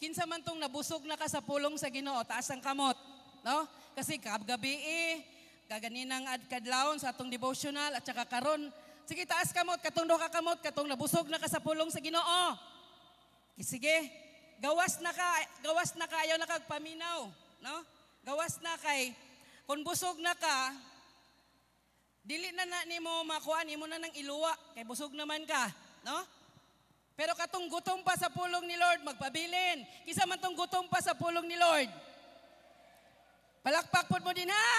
kinsa man tong nabusog na ka sa pulong sa Ginoo, taas ang kamot, no? Kasi kagabi eh, kaganinang ad kadlawon sa atong devotional at saka karon, sige taas kamot, katong ka kamot, katong nabusog na ka sa pulong sa Ginoo. Sige, gawas na ka, gawas na ka, ayaw na no? Gawas na kay kung busog na ka, dili na na nimo makuha nimo na nang iluwa kay busog naman ka, no? Pero katong gutom pa sa pulong ni Lord, magpabilin. Kisa man tong gutom pa sa pulong ni Lord. Palakpak po mo din ha.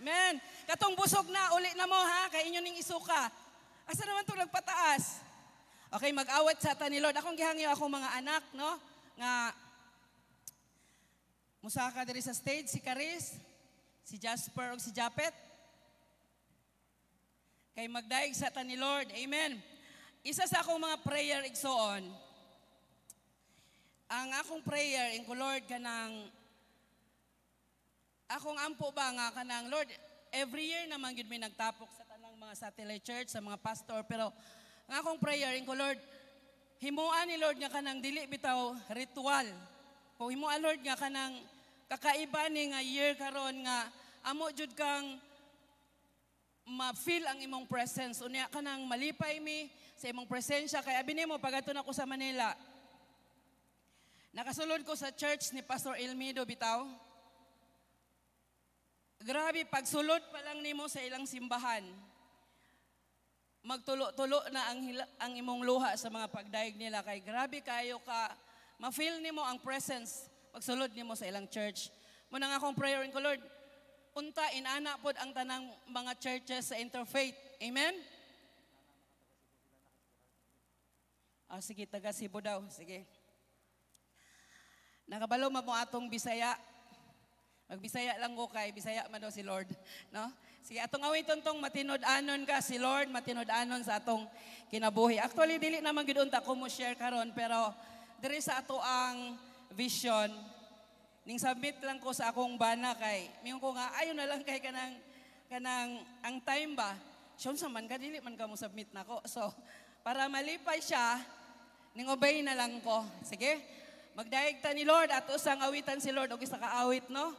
Amen. Katong busog na, uli na mo ha, kay inyo ning isuka. Asa naman tong nagpataas? Okay, mag awit sa ta ni Lord. Akong gihangyo akong mga anak, no? Nga, musaka diri sa stage, si Karis, si Jasper, o si Japet. Kay magdaig sa ta ni Lord. Amen isa sa akong mga prayer igsoon, ang akong prayer, in Lord, kanang, akong ampo ba nga kanang, Lord, every year naman yun may nagtapok sa tanang mga satellite church, sa mga pastor, pero ang akong prayer, in Lord, himuan ni Lord nga kanang dili bitaw ritual. Kung himuan Lord nga kanang kakaiba ni nga year karon nga amo jud kang ma-feel ang imong presence. Unya ka nang malipay mi sa imong presensya. Kaya binimo, pagato na ko sa Manila. Nakasulod ko sa church ni Pastor Elmido Bitaw. Grabe, pagsulod pa lang nimo sa ilang simbahan, magtulo-tulo na ang, ang imong luha sa mga pagdayeg nila. Kay grabe kayo ka, ma-feel nimo ang presence pagsulod nimo sa ilang church. Muna nga akong prayer in ko, Lord, unta inana pod ang tanang mga churches sa interfaith. Amen? Ah, sige, taga Cebu daw. Sige. Nakabalo mo atong Bisaya. Magbisaya lang ko kay Bisaya man daw si Lord, no? Sige, atong away tontong matinud-anon ka si Lord, matinud-anon sa atong kinabuhi. Actually dili na man gid unta ko mo share karon pero diri sa ato ang vision Ning submit lang ko sa akong bana kay, mingon ko nga, ayo na lang kay kanang, kanang, ang time ba, siya sa man ka, dili man ka mo submit na ko. So, para malipay siya, ning obey na lang ko. Sige, magdayeg ta ni Lord, at usang awitan si Lord, og isa ka awit no?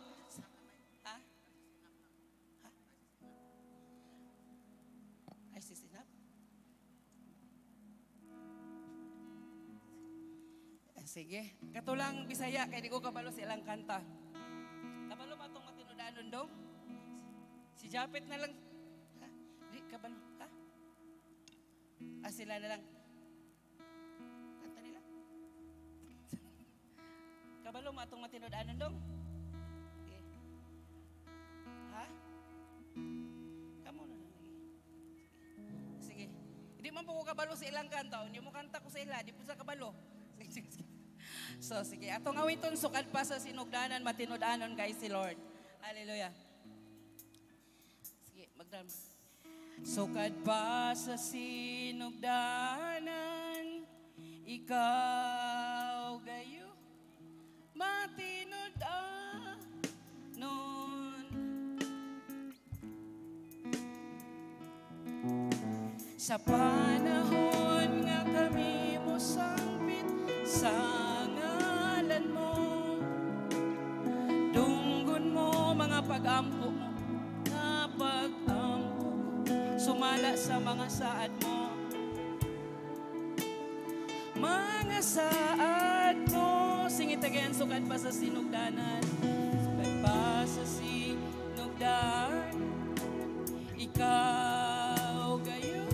Sige. Katulang Bisaya, kaya di ko kabalo si ilang kanta. Kabalo ba itong matinudaanon daw? Si Japet na lang. Ha? Di, kabalo. Ha? Ah, sila na lang. Kanta nila. kabalo ba itong matinudaanon daw? Okay. Ha? Kamu na lang. Sige. Sige. Hindi man po ko kabalo sa ilang kanta. Hindi mo kanta ko sa ila. Hindi po sa kabalo. Sige, sige, sige. So sige, atong awiton sukad pa sa sinugdanan, matinudanon guys si Lord. Hallelujah. Sige, magdam. Sukad pa sa sinugdanan, ikaw gayo, matinudanon. Sa panahon nga kami mo sangpit sa pag-ampo mo, na pag-ampo sumala sa mga saad mo. Mga saad mo, singit again, sukat pa sa sinugdanan, sukat pa sa sinugdan, ikaw gayo,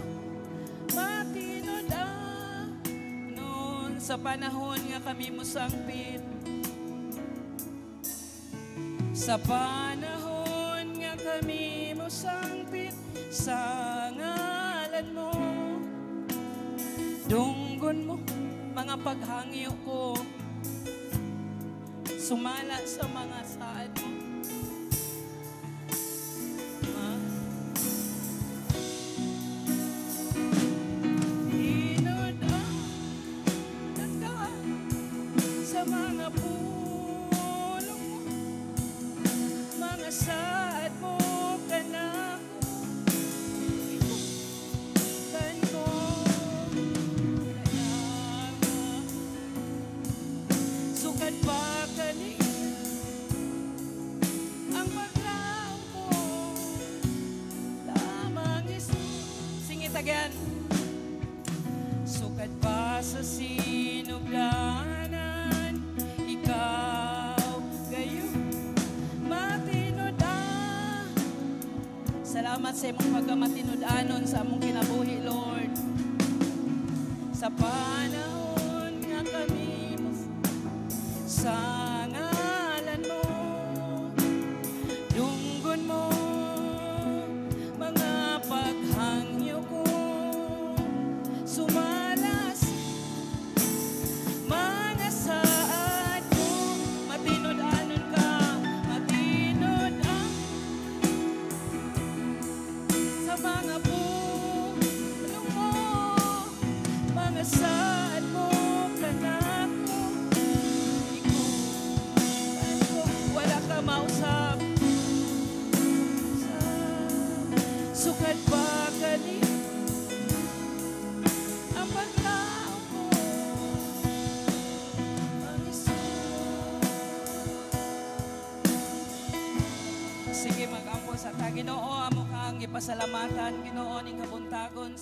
matinod ang noon sa panahon nga kami mo sangpit. Sa panahon nga kami mo sangpit sa ngalan mo, dunggon mo mga paghangyo ko, sumala sa mga saad mo.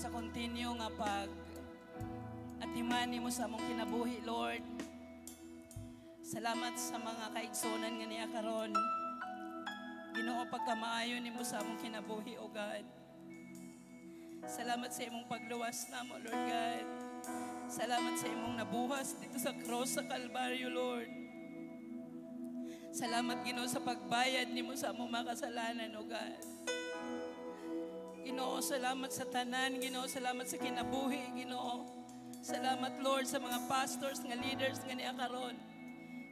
sa continue nga pag atimani mo sa among kinabuhi, Lord. Salamat sa mga kaigsonan nga niya karon. Ginoo pagkamaayo nimo sa among kinabuhi, O God. Salamat sa imong pagluwas na mo, Lord God. Salamat sa imong nabuhas dito sa cross sa Kalbaryo, Lord. Salamat, Ginoo, sa pagbayad nimo sa among makasalanan, O God. Ginoo, salamat sa tanan. Ginoo, salamat sa kinabuhi. Ginoo, salamat Lord sa mga pastors, nga leaders, nga niya karon.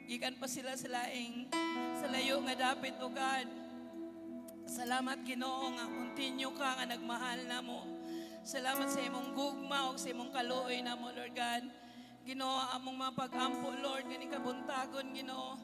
Gikan pa sila sa laing, sa layo nga dapat o God. Salamat Ginoo nga continue ka nga nagmahal na mo. Salamat sa imong gugma o sa imong kaluoy na mo Lord God. Ginoo, among mapag-ampo Lord, nga ni kabuntagon Ginoo.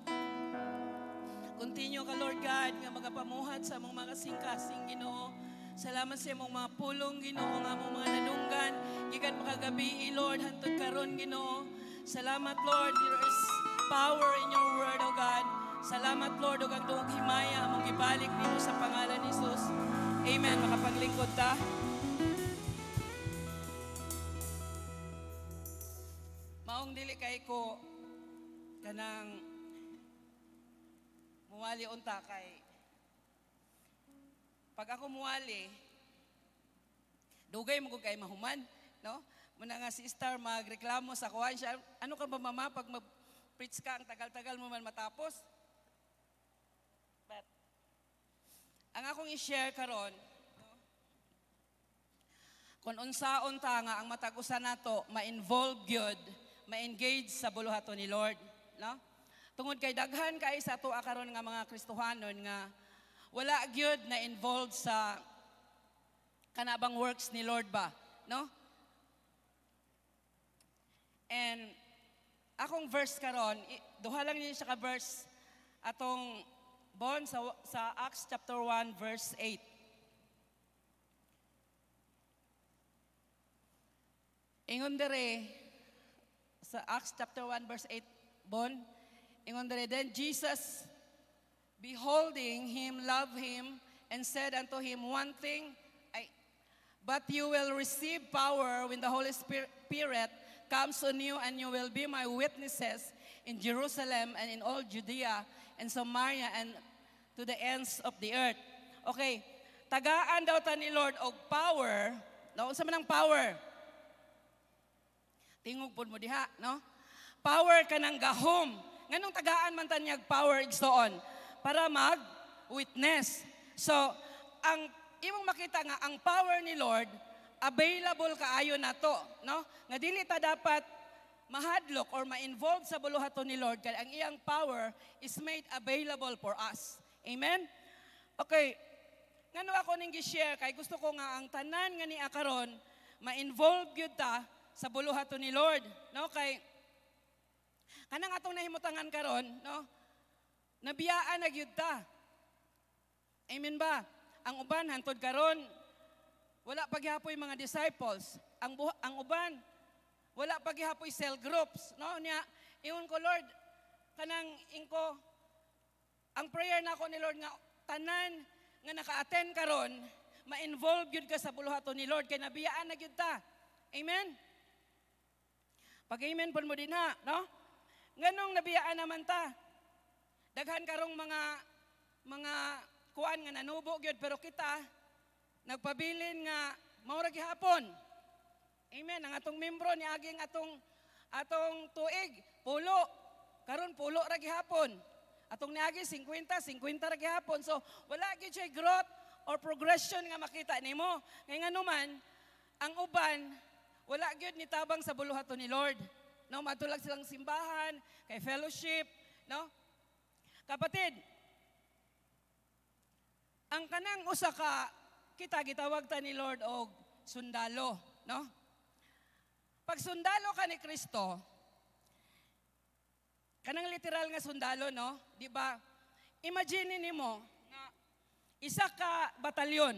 Continue ka, Lord God, nga magapamuhat sa among mga singkasing, Ginoo. Salamat sa imong mga pulong, Ginoo, nga mong mga nanunggan. Gikan makagabi, eh, Lord, hantod karon Ginoo. Salamat, Lord, there is power in your word, O God. Salamat, Lord, o kang himaya, among gibalik nimo sa pangalan ni Jesus. Amen. Makapaglingkod ta. Maong dili kay ko kanang muwali unta kay pag ako muwali, dugay mo ko kay mahuman, no? Muna nga si Star magreklamo sa kuhan siya. Ano ka ba mama pag mag-preach ka, ang tagal-tagal mo man matapos? But, ang akong i-share karon, no? kung unsaon ta nga ang matag-usa nato, ma-involve gyud, ma-engage sa buluhaton ni Lord, no? Tungod kay daghan kay sa tuwa karon nga mga Kristohanon nga wala gyud na involved sa kanabang works ni Lord ba, no? And akong verse karon, duha lang niya sa verse atong bon sa, sa Acts chapter 1 verse 8. Ingon dere sa Acts chapter 1 verse 8 bon ingon dere then Jesus beholding him, love him, and said unto him, One thing, I, but you will receive power when the Holy Spirit comes on you, and you will be my witnesses in Jerusalem and in all Judea and Samaria and to the ends of the earth. Okay, tagaan daw ta ni Lord og power, no? sa manang power? Tingog pud mo diha, no? Power ka kanang gahom. Nganong tagaan man tanyag power igsoon? para mag-witness. So, ang imong makita nga ang power ni Lord available kaayo na to, no? Nga dili ta dapat mahadlok or ma-involve sa buluhaton ni Lord kay ang iyang power is made available for us. Amen. Okay. Ngano ako ning gi-share kay gusto ko nga ang tanan nga ni karon ma-involve gyud ta sa buluhaton ni Lord, no? Kay kanang atong nahimutangan karon, no? Nabiyaan gyud ta. Amen ba? Ang uban hantod karon wala paghihapoy mga disciples. Ang buha, ang uban wala paghihapoy cell groups, no? Nya iyon ko Lord kanang inko ang prayer nako ni Lord nga tanan nga naka-attend karon ma-involve gyud ka sa buluhaton ni Lord kay nabiyaan na gyud ta. Amen. Pag-amen pud mo dinha, no? Nganong nabiyaan naman ta? Daghan karong mga mga kuan nga nanubo gyud pero kita nagpabilin nga maura gihapon. Amen. Ang atong membro ni aging atong atong tuig pulo karon pulo ra gihapon. Atong niagi 50, 50 ra gihapon. So wala gyud siya growth or progression nga makita nimo. Ngay anuman ang uban wala gyud ni tabang sa buluhaton ni Lord. No, matulag silang simbahan, kay fellowship, no? Kapatid, ang kanang usa ka kita gitawag ta ni Lord og sundalo, no? Pag sundalo ka ni Kristo, kanang literal nga sundalo, no? Di ba? Imagine nimo nga isa ka batalyon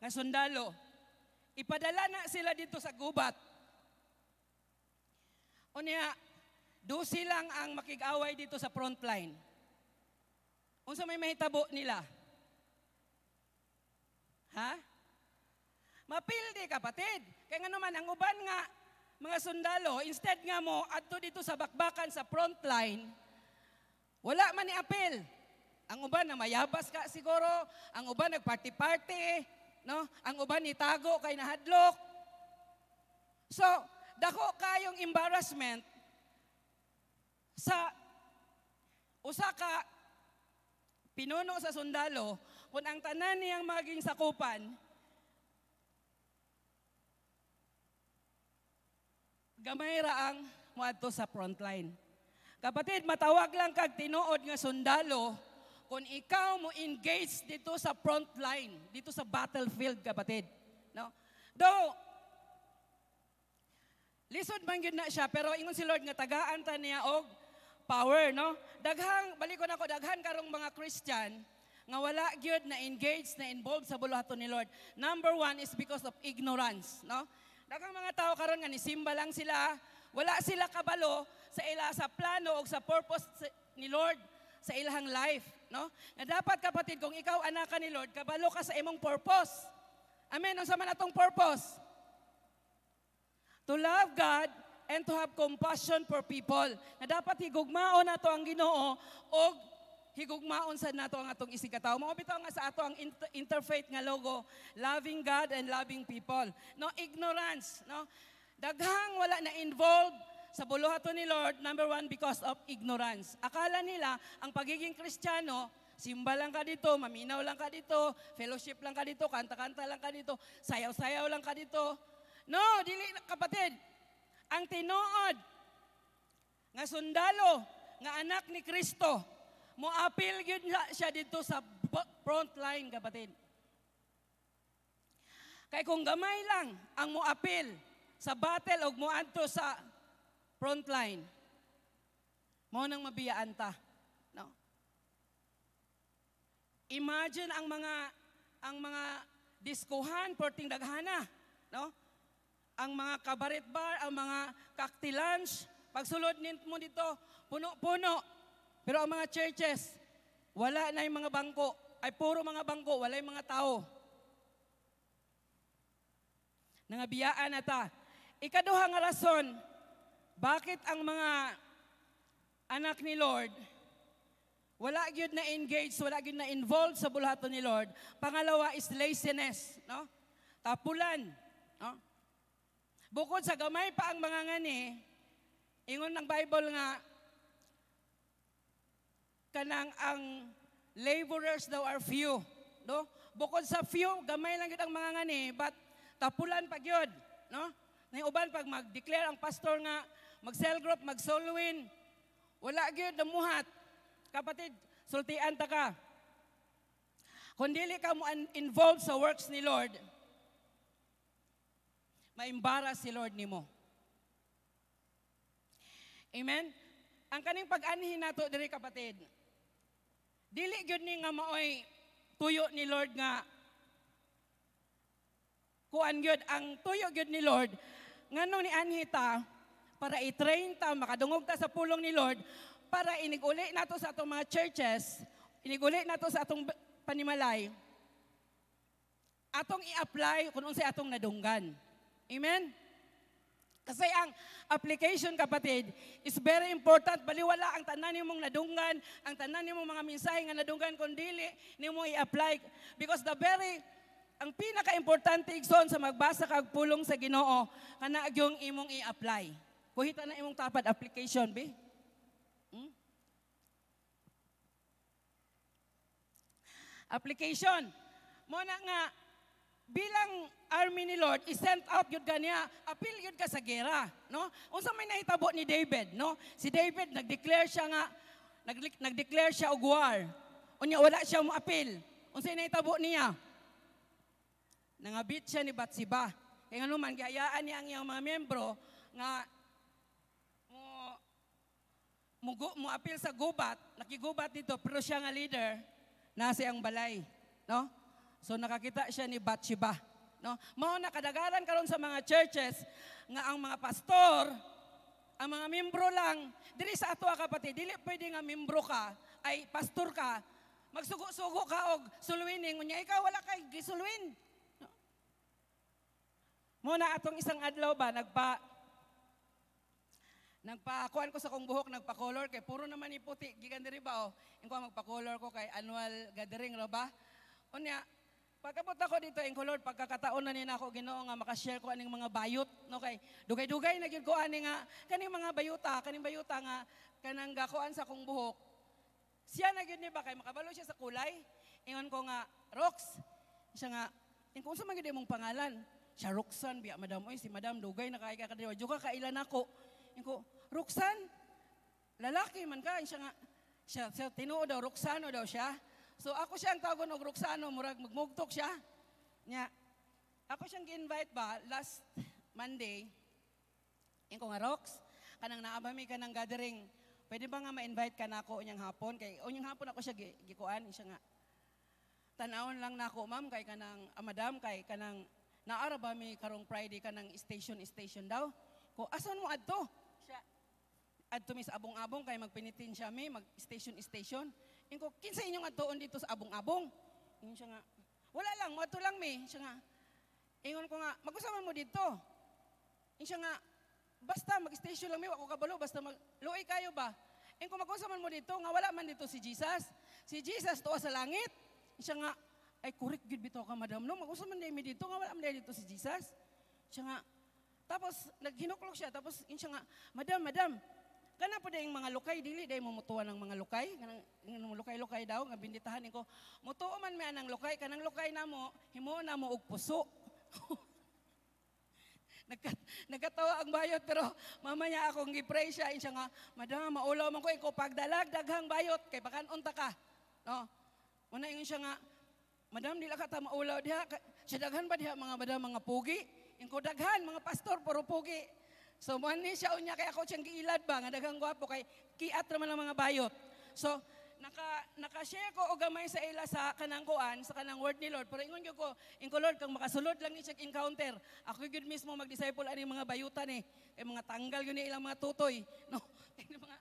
nga sundalo, ipadala na sila dito sa gubat. Unya, do silang ang makigaway away dito sa front line. Unsa may mahitabo nila? Ha? Mapildi kapatid. Kaya nga naman, ang uban nga, mga sundalo, instead nga mo, adto dito sa bakbakan, sa front line, wala man ni apel. Ang uban na mayabas ka siguro, ang uban nagparty-party, no? Ang uban ni tago kay nahadlok. So, dako kayong embarrassment sa usa ka pinuno sa sundalo, kun ang tanan niyang maging sakupan, gamay ra ang muadto sa frontline. Kapatid, matawag lang kag tinuod nga sundalo kun ikaw mo engage dito sa frontline, dito sa battlefield, kapatid. No? Do lisod man gyud na siya, pero ingon si Lord nga tagaan ta niya og power, no? Daghang, balik ko na ko, daghan karong mga Christian, nga wala gyud na engaged, na involved sa buluhaton ni Lord. Number one is because of ignorance, no? Daghang mga tao karon nga ni simba lang sila, ah. wala sila kabalo sa ila sa plano o sa purpose ni Lord sa ilang life, no? Nga dapat kapatid kung ikaw anak ni Lord, kabalo ka sa imong purpose. Amen. Unsa man atong purpose? To love God and to have compassion for people. Na dapat higugmaon nato ang Ginoo og higugmaon sad nato ang atong isig katao. Mao bitaw nga sa ato ang interfaith nga logo, loving God and loving people. No ignorance, no? Daghang wala na involved sa buluhaton ni Lord, number one, because of ignorance. Akala nila, ang pagiging kristyano, Simba lang ka dito, maminaw lang ka dito, fellowship lang ka dito, kanta-kanta lang ka dito, sayaw-sayaw lang ka dito. No, dili kapatid, ang tinuod nga sundalo nga anak ni Kristo moapil gyud siya didto sa front line kapatid. Kay kung gamay lang ang moapil sa battle og moadto sa front line mo nang mabiyaan ta. No. Imagine ang mga ang mga diskuhan porting daghana, no? ang mga kabaret bar, ang mga cocktail lunch. Pagsulod mo dito, puno-puno. Pero ang mga churches, wala na yung mga bangko. Ay puro mga bangko, wala yung mga tao. Nangabiyaan na ta. Ikaduhang rason, bakit ang mga anak ni Lord, wala gyud na engaged, wala gyud na involved sa bulaton ni Lord. Pangalawa is laziness, no? Tapulan. Bukod sa gamay pa ang mga ngani, ingon ng Bible nga, kanang ang laborers daw are few. No? Bukod sa few, gamay lang yun ang mga ngani, but tapulan pag yun. No? uban pag mag-declare ang pastor nga, mag-cell group, mag win, wala gyud namuhat. Kapatid, sultian ta ka. Kung dili ka mo involved sa works ni Lord, maimbara si Lord nimo. Amen? Ang kaning pag-anhin nato diri kapatid, dili gyud ni nga maoy tuyo ni Lord nga kuan gyud ang tuyo gyud ni Lord nganong ni anhi ta para i-train ta makadungog ta sa pulong ni Lord para iniguli nato sa atong mga churches, iniguli nato sa atong panimalay atong i-apply kung unsay atong nadunggan. Amen? Kasi ang application, kapatid, is very important. Baliwala ang tanan niyo mong nadunggan, ang tanan niyo mong mga mensahe nga nadunggan, kundili niyo mo i-apply. Because the very, ang pinaka-importante igson sa magbasa kag pulong sa ginoo, kana yung imong i-apply. Kuhita na imong tapad application, be. Hmm? Application. Muna nga, bilang army ni Lord, i-sent out yun ganya, appeal yun ka sa gera, no? Unsa may nahitabo ni David, no? Si David, nag-declare siya nga, nag-declare siya og war. Unya, wala siya mo-appeal. Unsa may nahitabo niya? Nangabit siya ni Batsiba. Kaya nga naman, gayaan niya ang iyang mga membro nga mo, mo, mo appeal sa gubat, nakigubat dito, pero siya nga leader, nasa ang balay, no? So nakakita siya ni Bathsheba. No? Mao na kadagaran karon sa mga churches nga ang mga pastor, ang mga membro lang, diri sa ato ah, kapatid, dili pwede nga membro ka ay pastor ka, magsugo-sugo ka og sulwinin eh. unya ikaw wala kay gisulwin. No? Muna atong isang adlaw ba nagpa Nagpakuan ko sa kong buhok, nagpa-color kay puro naman puti Gikan diri ba oh. Ingko magpa-color ko kay annual gathering ra ba? Unya, Pagkabot ako dito, ang Lord, pagkakataon na nina ako, ginoo nga, makashare ko aning mga bayot. No, kay, dugay-dugay na ko ani nga, kaning mga bayuta, kaning bayuta nga, kanang gakuan sa kong buhok. Siya na gyud ni ba kay makabalo siya sa kulay. Ingon ko nga, Rox. Siya nga, kung sa mga mong pangalan, siya Roxan, biya madam, oy, si madam, dugay na kay kakadiwa, ka kailan ako. Ingon ko, Roxan, lalaki man ka. Siya nga, siya, siya tinuo daw, Roxano daw siya. So ako siyang tawagon og Roxano, murag magmugtok siya. Nya, ako siyang gi-invite ba last Monday, ingko nga Rox, kanang naabami ka ng gathering, pwede ba nga ma-invite ka na ako unyang hapon? Kay unyang hapon ako siya gikuan, siya nga. Tanawon lang nako na ma'am, kay kanang, ah, madam, kay kanang, naara ba mi karong Friday kanang station-station daw? Ko, asan mo adto? adto mi sa abong-abong kay magpinitin siya mi, mag station station. Ingko kinsa inyong adtoon dito sa abong-abong? Ingon siya nga, wala lang, mo lang mi. Siya nga, ingon ko nga, magusama mo dito. Ingon siya nga, basta mag-station lang mi, wako kabalo, basta mag luoy kayo ba? Ingko magusama mo dito, nga wala man dito si Jesus. Si Jesus tuwa sa langit. Siya nga, ay kurik gud bitaw ka madam no, mag-usap man mi dito, nga wala man dito si Jesus. Siya nga, tapos naghinuklok siya, tapos yun siya nga, Madam, Madam, Kana po dayong mga lukay, dili dai mo mutuan ng mga lukay. Kanang lukay-lukay daw, nga binditahan ko, mutuo man may anang lukay, kanang lukay na mo, himo na mo og puso. Nagkat, nagkatawa ang bayot pero mamaya akong gipray siya siya nga madam maulaw man ko ko pagdalag daghang bayot kay bakan unta ka no una yung siya nga madam dila ka ta maulaw diha siya daghan ba diha mga madam mga pugi ingko daghan mga pastor puro pugi So mo ni siya unya kay ako siyang giilad ba nga daghang gwapo kay kiat ra man ang mga bayo. So naka naka-share ko og gamay sa ila sa kanang kuan sa kanang word ni Lord. Pero ingon gyud ko, inko Lord kang makasulod lang ni siya encounter. Ako gyud mismo mag-disciple ani mga bayutan eh. Kay mga tanggal gyud ni ilang mga tutoy, no. Kay mga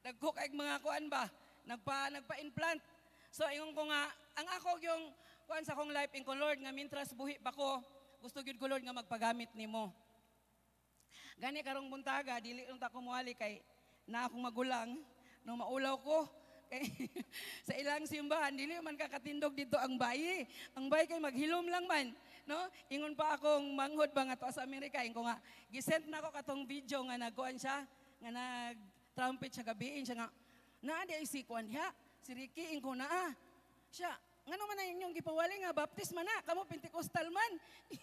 dagko kay mga kuan ba, nagpa nagpa-implant. So ingon ko nga ang ako yung kuan sa akong life inko Lord nga mintras buhi pa ko, gusto gyud ko Lord nga magpagamit nimo. Gani karong buntaga, dili unta ko muhali kay na akong magulang, no maulaw ko, kay, sa ilang simbahan, dili man kakatindog dito ang bayi. Ang bayi kay maghilom lang man. No? Ingon pa akong manghod ba nga to sa Amerika. Ingon nga, gisent na ko katong video nga naguan siya, nga nag-trumpet siya gabiin siya nga, na, di ay si Kwan siya, si Ricky, ingon na ah. Siya, Ngano man na inyong gipawali nga baptist na, kamo Pentecostal man.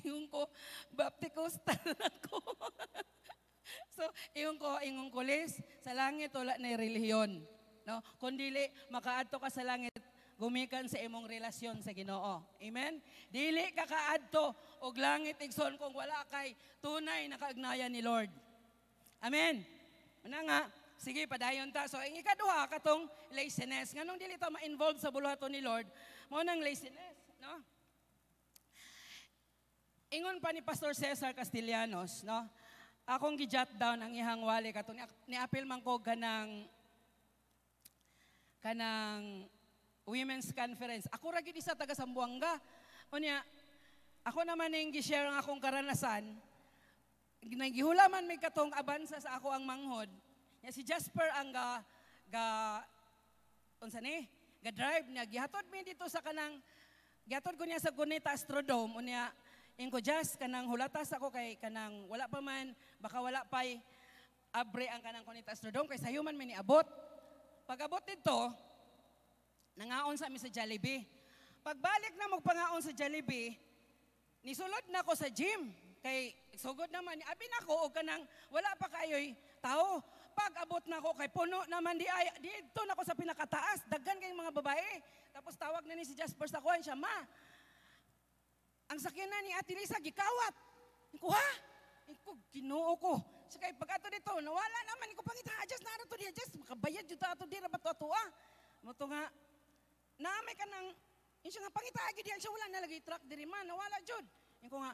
ingon ko, Baptist ako. so, ingon ko, ingon ko, les sa langit wala na reliyon. No? kun dili makaadto ka sa langit, gumikan sa imong relasyon sa Ginoo. Amen? Dili ka kaadto og langit igson kung wala kay tunay na kaagnayan ni Lord. Amen. Una nga, Sige, padayon ta. So, ang ikaduha, katong laziness. Nganong dili ta ma-involve sa buluhaton ni Lord, mao nang laziness, no? Ingon pa ni Pastor Cesar Castellanos, no? Akong gi-jot down ang ihang wali katong ni apil man ko ganang kanang women's conference. Ako ra gid isa taga Sambuanga. Unya, ako naman ning gi-share ang akong karanasan. Nagihula man may katong abansa sa ako ang manghod Nya si Jasper ang ga ga unsa ni? Ga drive niya gihatod mi dito sa kanang gihatod ko niya sa Gunita Astrodome unya ingko Jas kanang hulatas ako kay kanang wala pa man baka wala pay abre ang kanang Gunita Astrodome kay sayo man mi niabot. Pag-abot nito, nangaon sa amin sa Jollibee. Pagbalik na magpangaon sa Jollibee, nisulod na ako sa gym. Kay sugod naman, abi na o kanang wala pa kayo'y tao pag-abot na ako kay puno naman di ay, dito na ako sa pinakataas, daggan kayong mga babae. Tapos tawag na ni si Jasper sa kuhan siya, ma, ang sakyan na ni Ate Lisa, gikawat. ha? iko ginoo ko. Sa kay pag ato dito, nawala naman, iko pangita, adjust na ato di adjust, makabayad yun ato di, rabat ato ah. Mato nga, naamay ka ng, yun siya nga pangita, agi diyan siya, wala nalagay truck di rin man, nawala jud. Iko nga,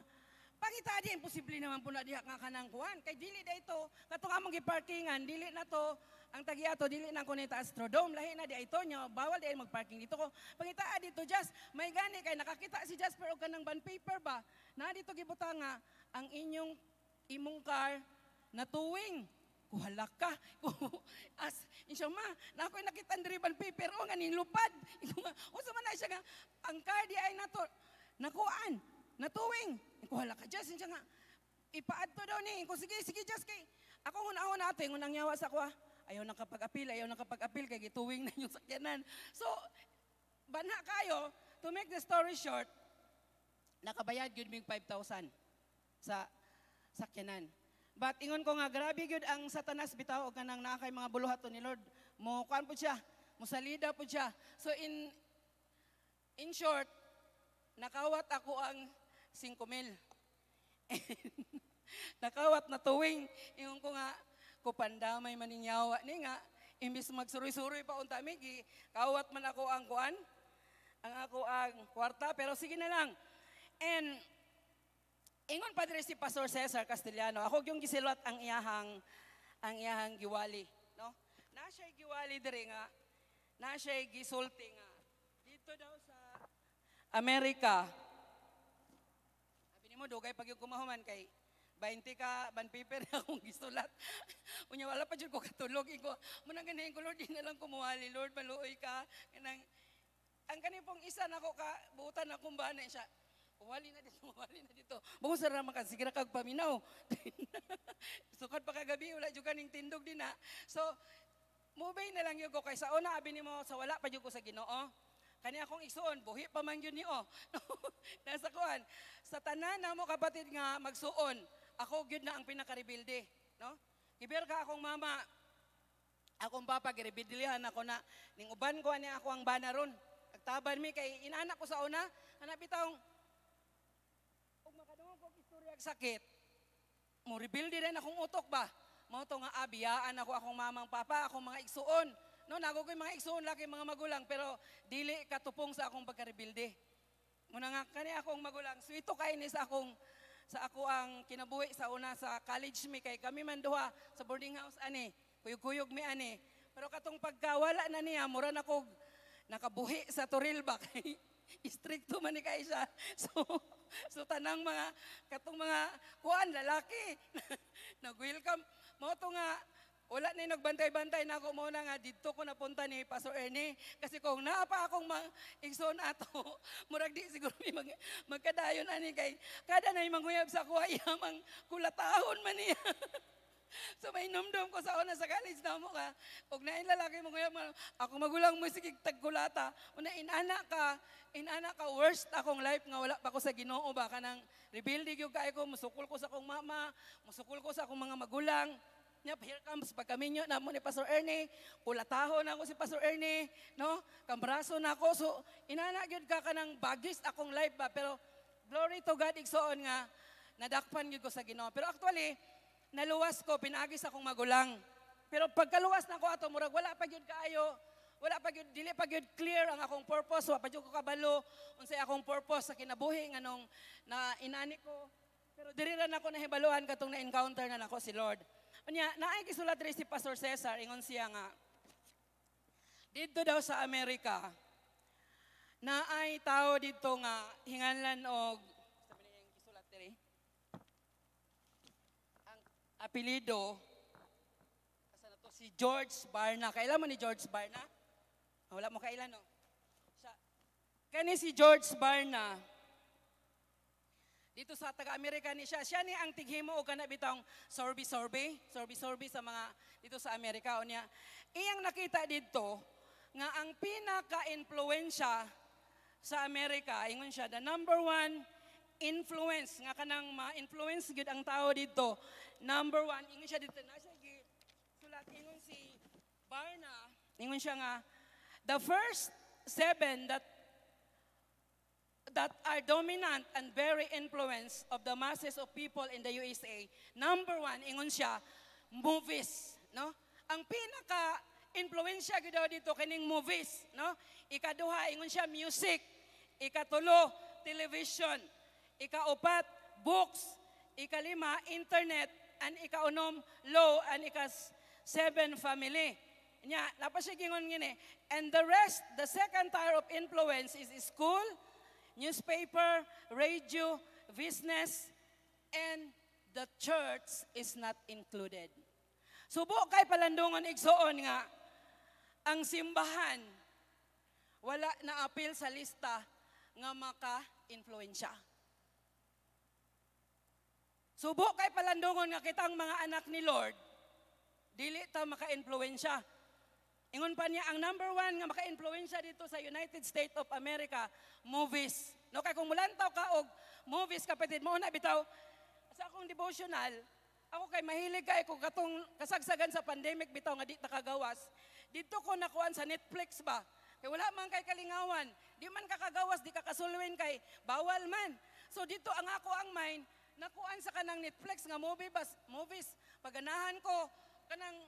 Pakita di imposible naman po na diha nga kanang kuan. Kay dili da ito, kato nga mong giparkingan, dili na to, ang tagiato, dili na ko nita Astrodome, lahi na di ito nya bawal di magparking dito ko. Pangitaan ah, dito, just may gani kay nakakita si Jasper og kanang ban paper ba? Na dito gibuta nga, ang inyong imong car na tuwing kuhalak ka. As, insya ma, na ako'y nakita ang driban paper, o nga nilupad. O sa man siya nga, ang car di ay nato, nakuan, natuwing. Iko hala ka Jess, siya nga. Ipaad to daw ni. Iko sige, sige Jess kay. Ako ngunahon natin, ngunang yawa sa kuha. Ah, ayaw nang kapag-apil, ayaw nang kapag-apil kay gituwing na yung sakyanan. So, banha kayo, to make the story short, nakabayad yun ming 5,000 sa sakyanan. But ingon ko nga, grabe yun ang satanas bitaw o kanang nakakay mga buluhat ni Lord. Mo, kuan po siya, musalida po siya. So in, in short, nakawat ako ang 5 mil. nakawat na tuwing, ingon ko nga, kupandamay maninyawa ni nga, imbis magsuroy-suroy pa unta mi, kawat man ako ang kuan, ang ako ang kwarta, pero sige na lang. And, ingon pa si Pastor Cesar Castellano, ako yung gisilot ang iyahang, ang iyahang giwali. No? Na siya giwali diri nga, na siya gisulti nga. Dito daw sa Amerika, mo dugay pag kumahuman kay 20 ka, ban paper akong gisulat. Unya wala pa jud ko katulog igo. Muna ganahin ko Lord, di na lang kumuhali Lord, maluoy ka. Kanang ang kani pong isa nako ka buutan na kung bana siya. Wali na dito, wali na dito. Bungo sa ramang ka, sige na kag paminaw. Sukat pa kagabi, wala jud kaning tindog din na. So, mubay na lang yung ko kaysa una oh, abi nimo sa wala pa jud ko sa Ginoo. Oh. Kani akong igsuon, buhi pa man yun o Nasa kuan. Sa tanan na mo kapatid nga magsuon, ako gyud na ang pinaka pinakaribilde, no? Giber ka akong mama, akong papa girebildihan ako na ning uban ko ani ako ang banaron. Agtaban mi kay inanak ko sa una, anak bitawng ug makadungog ko istorya sakit. Mo rebuild din akong utok ba? mo to nga abiyaan ako akong mamang papa, akong mga igsuon. No, nago ko'y mga igsoon laki mga magulang, pero dili katupong sa akong pagkarebilde. Muna nga, kani akong magulang, swito kay ni sa akong sa ako ang kinabuhi sa una sa college mi kay kami man duha sa boarding house ani kuyog-kuyog mi ani pero katong pagkawala na niya mura na kog nakabuhi sa Toril ba kay stricto man ni kay siya so so tanang mga katong mga kuan lalaki nag welcome mo to nga wala ni nagbantay-bantay na ako muna nga dito ko napunta ni Pastor Ernie kasi kung naa pa akong mga igsoon ato murag di siguro may mag, magkadayon ani kay kada na manguyab sa kuha yamang kulatahon man niya. so may numdum ko sa una sa college na mo ka og nain lalaki mo kaya ako magulang mo sige tagkulata una inana ka inana ka worst akong life nga wala pa ko sa Ginoo ba kanang rebuilding yung kay ko musukul ko sa akong mama musukul ko sa akong mga magulang Nya, here comes pag kami nyo, ni Pastor Ernie, kulataho na ako si Pastor Ernie, no? Kambraso na ako. So, inana gyud ka kanang bagis akong life ba, pero glory to God igsoon nga nadakpan gyud ko sa Ginoo. Pero actually, naluwas ko pinagis akong magulang. Pero pagkaluwas na ko ato murag wala pa gyud kaayo, wala pa gyud dili pa gyud clear ang akong purpose, wa pa gyud ko kabalo unsay akong purpose sa kinabuhi nganong na inani ko. Pero diri ra nako nahibaluhan katong na-encounter na nako si Lord. Anya, naay kisulat rin si Pastor Cesar, ingon siya nga, dito daw sa Amerika, naay tao dito nga hinganlan og Ang apelido kasi na to si George Barna. Kailan mo ni George Barna? Ah, wala mo kailan no. Oh. Siya, kani si George Barna, dito sa taga-Amerika ni siya, siya ni ang tighimo o kana bitong sorbi-sorbi, sorbi-sorbi sa mga dito sa Amerika o niya. Iyang nakita dito nga ang pinaka-influensya sa Amerika, ingon siya, the number one influence, nga kanang ma-influence gud ang tao dito. Number one, ingon siya dito, na siya sulat ingon si Barna, ingon siya nga, the first seven that that are dominant and very influence of the masses of people in the USA. Number one, ingon siya, movies. No? Ang pinaka influensya gito dito kining movies. No? Ikaduha, ingon siya, music. Ikatulo, television. Ikaupat, books. Ikalima, internet. And ikaunom, law. And ikas seven, family. Nya, napasigingon gini. And the rest, the second tier of influence is school, newspaper, radio, business, and the church is not included. Subo kay palandungan igsoon nga, ang simbahan, wala na apil sa lista nga maka-influensya. Subo kay palandungon nga kitang mga anak ni Lord, dili ta maka-influensya Ingon pa niya, ang number one nga maka-influensya dito sa United States of America, movies. No, kay kung mulantaw ka og movies, kapatid mo bitaw, sa akong devotional, ako kay mahilig kay ko katong kasagsagan sa pandemic bitaw nga di takagawas. Dito ko nakuan sa Netflix ba. Kay wala man kay kalingawan, di man kakagawas, di kakasulwin kay bawal man. So dito ang ako ang mind, nakuan sa kanang Netflix nga movie bas, movies. Paganahan ko kanang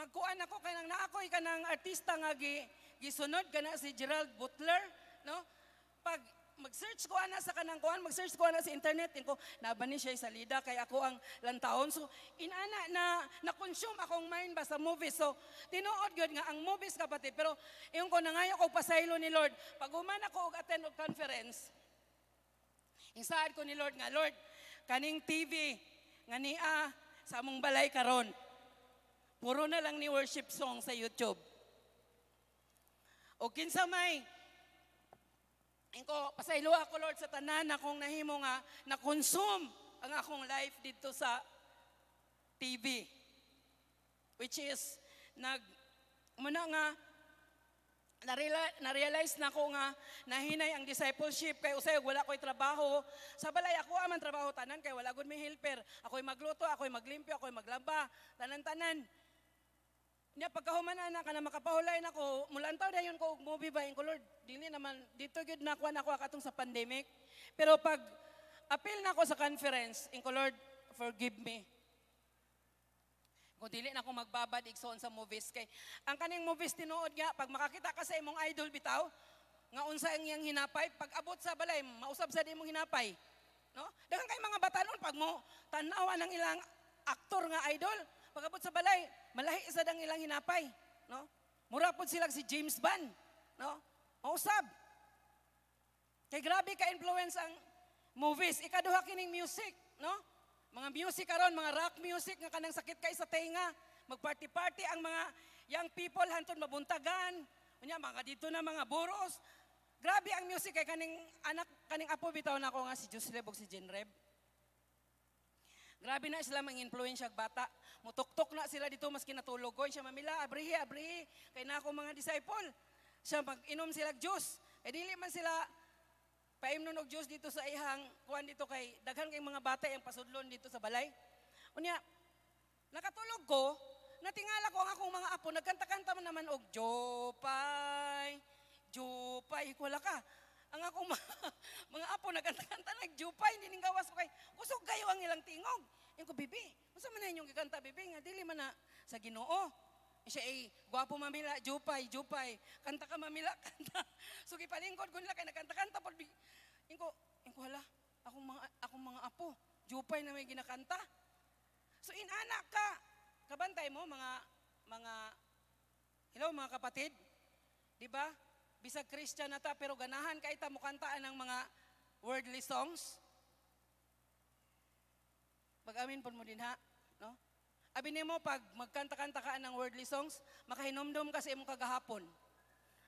magkuan ako kanang naakoy kanang artista nga gi, gisunod kana si Gerald Butler, no? Pag mag-search ko ana sa kanang kuan, mag-search ko ana sa internet ko naban ni siya sa lida kay ako ang lantawon. So inana na na-consume akong mind ba sa movies. So tinuod gyud nga ang movies kapatid pero iyon ko nangayo ko pasaylo ni Lord. Pag human ako og attend og conference, insaad ko ni Lord nga Lord, kaning TV nga niya sa among balay karon Puro na lang ni worship song sa YouTube. O kinsa may, Inko, pasaylo ako Lord sa tanan akong nahimo nga na-consume ang akong life dito sa TV. Which is, nag, muna nga, na-realize na ko nga nahinay ang discipleship kay usay wala ko'y trabaho sa balay ako aman trabaho tanan kay wala gud may helper ako'y magluto ako'y maglimpyo ako'y maglaba tanan-tanan Nya pagkahumanan na ka na makapahulay na ko, mulantaw dayon ko movie ba ko Lord, dili naman dito gyud nakuha na ko katong sa pandemic. Pero pag appeal na ko sa conference, in ko Lord, forgive me. Kung dili na ko magbabad igsoon sa movies kay ang kaning movies tinuod nga pag makakita ka sa imong idol bitaw, nga unsa ang iyang hinapay, pag abot sa balay, mausab sa imong hinapay. No? Dagan kay mga batanon pag mo tanawa ng ilang aktor nga idol, Pagabot sa balay, malahi isa dang ilang hinapay. No? Mura po sila si James Van. No? Mausab. Kay grabe ka-influence ang movies. Ikaduha kining music. No? Mga music karon mga rock music, nga kanang sakit kay sa tenga. Magparty-party ang mga young people, hantud mabuntagan. Unya, mga dito na mga buros. Grabe ang music kay kaning anak, kaning apo bitaw na ako nga si Jose Lebog, si Jenreb. Grabe na sila mga influensya bata. Mutuktok na sila dito mas natulog ko. Siya mamila, abrihi, abrihi. Kay na ako mga disciple. Siya mag-inom sila juice. Kay eh, dili man sila paimnon og juice dito sa ihang kuan dito kay daghan kay mga bata ang pasudlon dito sa balay. Unya nakatulog ko, natingala ko ang akong mga apo nagkanta-kanta man naman og Jopay. Jopay, wala ka ang akong mga, mga apo nagkanta-kanta, nagjupay, niningawas ko kay, kusog kayo ang ilang tingog. Yung ko, bibi, masa man na inyong giganta, bibi, nga dili man na sa ginoo. Eh, siya ay, eh, gwapo mamila, jupay, jupay, kanta ka mamila, kanta. Sugi so, palingkod ko kay nagkanta-kanta. pod yung ko, yung ko, hala, akong mga, akong mga apo, jupay na may ginakanta. So inanak ka, kabantay mo mga, mga, hello mga kapatid, di ba? bisag Christian na ta, pero ganahan kay ta mo kantaan ng mga worldly songs. Pag-amin po mo din ha, no? Abi nimo pag magkanta-kanta ka ng worldly songs, makahinomdom kasi imong kagahapon.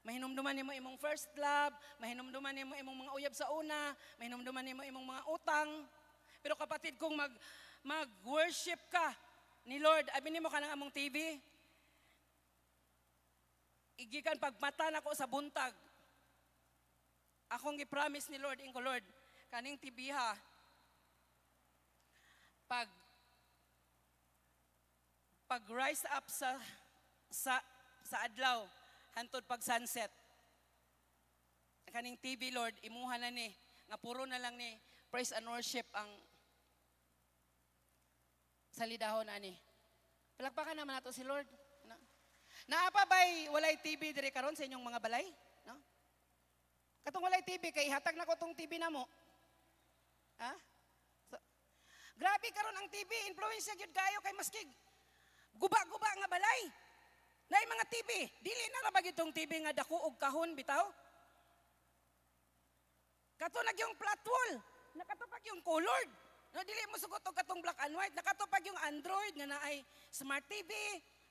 Mahinomduman nimo imong first love, mahinomduman nimo imong mga uyab sa una, mahinomduman nimo imong mga utang. Pero kapatid kung mag mag-worship ka ni Lord, abi nimo ka ng among TV, Igikan pagmata nako sa buntag. Akong gipromise ni Lord ingko Lord kaning tibiha pag pag rise up sa sa sa adlaw hantod pag sunset. Kaning TV Lord imuha na ni nga puro na lang ni praise and worship ang salidahon ani. Palakpakan naman nato si Lord. Naapa bay walay TV diri karon sa inyong mga balay? No? Katong walay TV kay hatag na ko tong TV na mo. Ha? So, grabe karon ang TV, influence gyud kayo kay maskig. guba-guba nga balay. Nay mga TV, dili na ra ba TV nga dako og kahon bitaw? Katunag yung flat wall, nakatupag yung colored. No, dili mo sugot og katong black and white, nakatupag yung Android nga naay smart TV,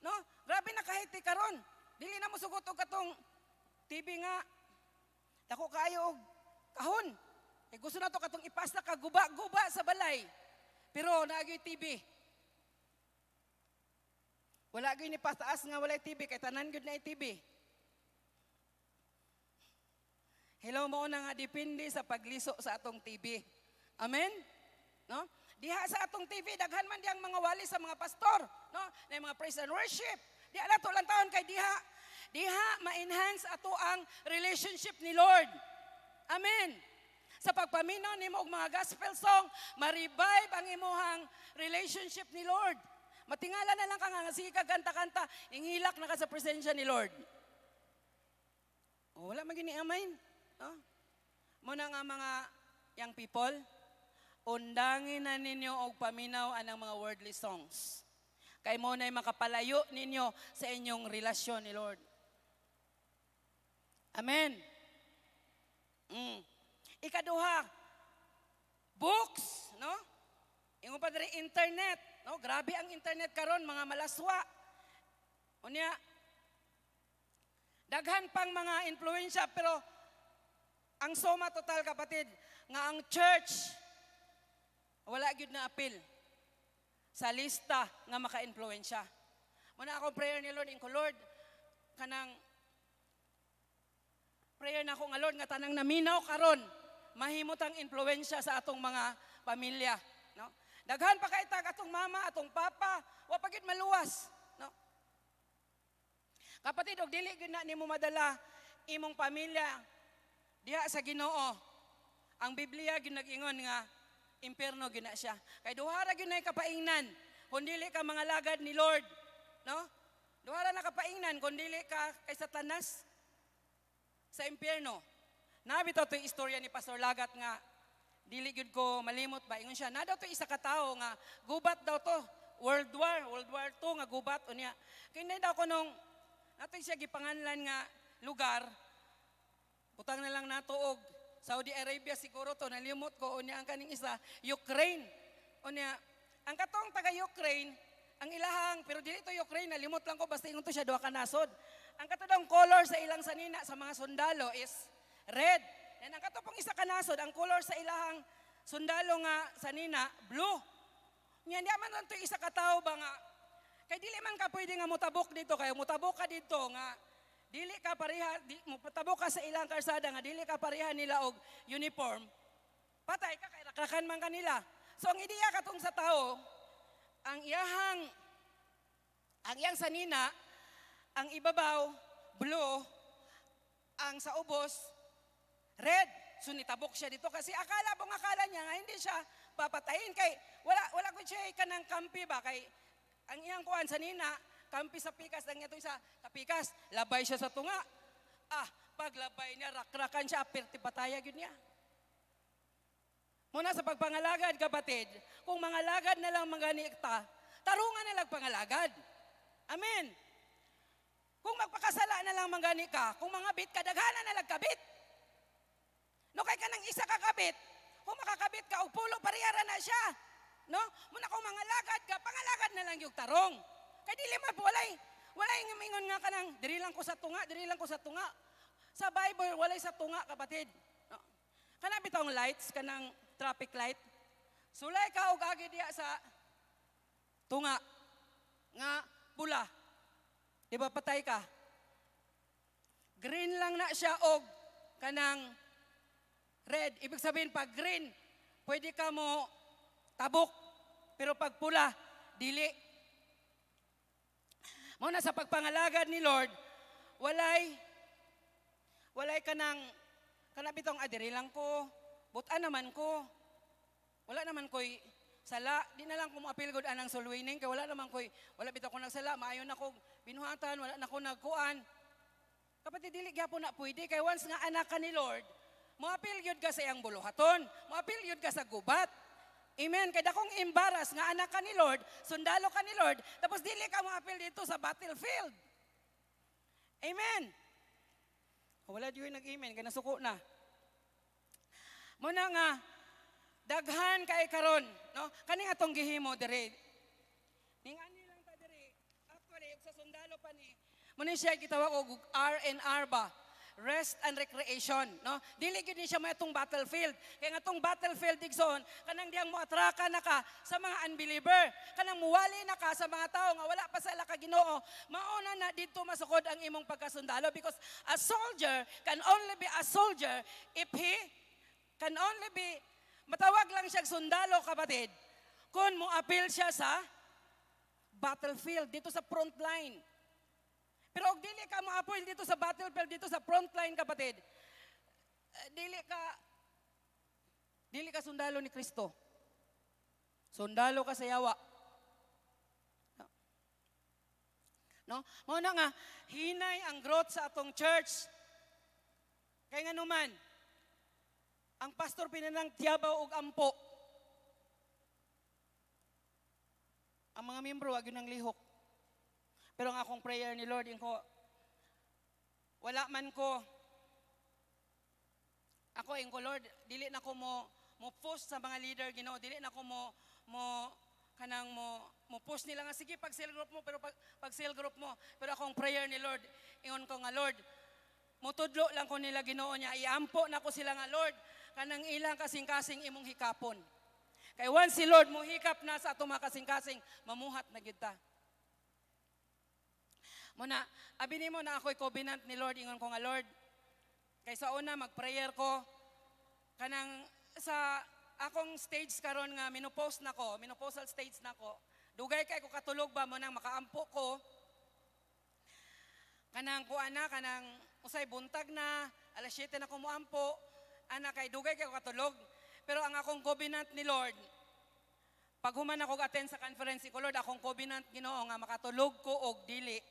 No? Grabe na kahit karon. Dili na mo sugot og katong TV nga. Dako kayo og kahon. Eh, gusto na to katong ipasta ka guba-guba sa balay. Pero naagyoy TV. Wala gyud ni pastaas nga walay TV kay tanan gyud na TV. Hello mo na nga depende sa pagliso sa atong TV. Amen? No? Diha sa atong TV, daghan man diyang mga wali sa mga pastor, no? Na mga praise and worship. Diha na lang taon kay diha. Diha, ma-enhance ato ang relationship ni Lord. Amen. Sa pagpaminaw nimo og mga gospel song, ma-revive ang imuhang relationship ni Lord. Matingala na lang ka nga, sige ka kanta-kanta, inghilak na ka sa presensya ni Lord. O, oh, wala magini amain. No? Muna nga mga young people, Undangin na ninyo og paminaw anang mga worldly songs. Kay mo na'y makapalayo ninyo sa inyong relasyon ni Lord. Amen. Mm. Ikaduha, books, no? Ingon pa rin internet, no? Grabe ang internet karon mga malaswa. Unya, daghan pang mga influensya pero ang soma total kapatid nga ang church wala gyud na apil sa lista nga maka influensya Muna ako prayer ni Lord, ko Lord, kanang prayer na ako nga Lord, nga tanang naminaw karon mahimot ang influensya sa atong mga pamilya. No? Daghan pa kaitag atong mama, atong papa, wapagit maluwas. No? Kapatid, og dili gyud na nimo madala imong pamilya diha sa Ginoo. Ang Biblia gyud nag-ingon nga impierno gina siya. Kay duha ra gyud nay kapaingnan kun dili ka mga lagad ni Lord, no? Duha ra na kapaingnan kun dili ka kay Satanas sa impierno. Nabi to to'y istorya ni Pastor Lagat nga dili gyud ko malimot ba ingon siya. Na daw to isa ka tawo nga gubat daw to World War, World War 2 nga gubat unya. Kay nay daw ko nung ato'y siya gipanganlan nga lugar butang na lang natuog Saudi Arabia siguro to, nalimot ko, unya ang kaning isa, Ukraine. Unya, ang katong taga-Ukraine, ang ilahang, pero dili to Ukraine, nalimot lang ko, basta ingon to siya, duha kanasod. Ang katong color sa ilang sanina sa mga sundalo is red. And ang katong isa kanasod, ang color sa ilang sundalo nga sanina, blue. Nga, hindi man lang to isa katao ba nga, kay dili man ka pwede nga mutabok dito, kayo mutabok ka dito nga, dili ka pareha, di, mupatabo ka sa ilang karsada nga dili ka pareha nila og uniform, patay ka kay rakrakan man kanila. So ang ideya katong sa tao, ang iyahang ang iyang sanina, ang ibabaw blue, ang sa ubos red. So nitabok siya dito kasi akala bang akala niya nga hindi siya papatayin kay wala wala ko siya kanang kampi ba kay ang iyang kuan sanina kampi sa pikas, lang niya isa, kapikas, labay siya sa tunga. Ah, paglabay niya, rakrakan siya, apirti pataya yun niya. Muna sa pagpangalagad, kapatid, kung mangalagad na lang mga nikta, tarungan na lang pangalagad. Amen. Kung magpakasala na lang mangani ka, kung mga bit ka, daghanan na lang kabit. No, kay ka ng isa kakabit, kung makakabit ka, upulo, pariyara na siya. No? Muna kung mangalagad ka, pangalagad na lang yung tarong. Kay eh, dili man walay walay nga mingon nga kanang diri lang ko sa tunga, diri lang ko sa tunga. Sa Bible walay sa tunga kapatid. No? Kana bitaw lights kanang traffic light. Sulay ka og agi diya sa tunga nga pula. Di ba patay ka? Green lang na siya og kanang red. Ibig sabihin pag green, pwede ka mo tabok. Pero pag pula, dili. Mao na sa pagpangalagad ni Lord, walay walay ka kanang kanapitong adiri lang ko, buta naman ko. Wala naman ko'y sala, di na lang ko maapil gud anang sulwining kay wala naman ko'y wala bitaw ko nagsala, maayon na ko binuhatan, wala na ko nagkuan. Kapatid dili gyapon na pwede kay once nga anak ka ni Lord, Moapil yun ka sa iyang buluhaton. Moapil yun ka sa gubat. Amen. Kaya dakong embaras nga anak ka ni Lord, sundalo ka ni Lord, tapos dili ka maapil dito sa battlefield. Amen. Oh, wala diyo nag-amen, kaya nasuko na. Muna nga, daghan kay karon, no? Kani atong gihimo dire. Ningani lang ta dire. Actually, sa sundalo pa ni. Muna siya gitawag og R&R ba? rest and recreation, no? Dili gyud ni siya may itong battlefield. Kay nga atong battlefield igsoon, kanang diyang moatraka na ka sa mga unbeliever, kanang muwali na ka sa mga tao nga wala pa sa ka Ginoo, mauna na dito masukod ang imong pagkasundalo because a soldier can only be a soldier if he can only be matawag lang siya sundalo kapatid kung mo appeal siya sa battlefield dito sa front line. Pero og dili ka maapoy dito sa battlefield, dito sa frontline kapatid, eh, dili ka dili ka sundalo ni Kristo. Sundalo ka sa yawa. No? Mao na nga hinay ang growth sa atong church. Kay nga naman, ang pastor pinanang tiyabaw og ampo. Ang mga miyembro wag yun ang lihok. Pero ang akong prayer ni Lord, ko, wala man ko, ako ingko Lord, dili na ko mo, mo post sa mga leader, ginoo, dili na ko mo, mo, kanang mo, mo post nila nga, sige, pag sale group mo, pero pag, pag cell group mo, pero akong prayer ni Lord, ingon ko nga, Lord, mutudlo lang ko nila ginoo niya, iampo na ko sila nga, Lord, kanang ilang kasing-kasing imong hikapon. Kay once si Lord mo hikap na sa atong mga kasing-kasing, mamuhat na kita. Muna, abin mo na ako'y covenant ni Lord, ingon ko nga Lord. Kaysa una, mag-prayer ko. Kanang sa akong stage karon nga minopause na ko, minopausal stage na ko. Dugay kay ko katulog ba mo nang makaampo ko. Kanang ko na kanang usay buntag na alas 7 na ko moampo. Ana kay dugay kay ko katulog. Pero ang akong covenant ni Lord, pag human ako attend sa conference ko Lord, akong covenant Ginoo nga makatulog ko og dili.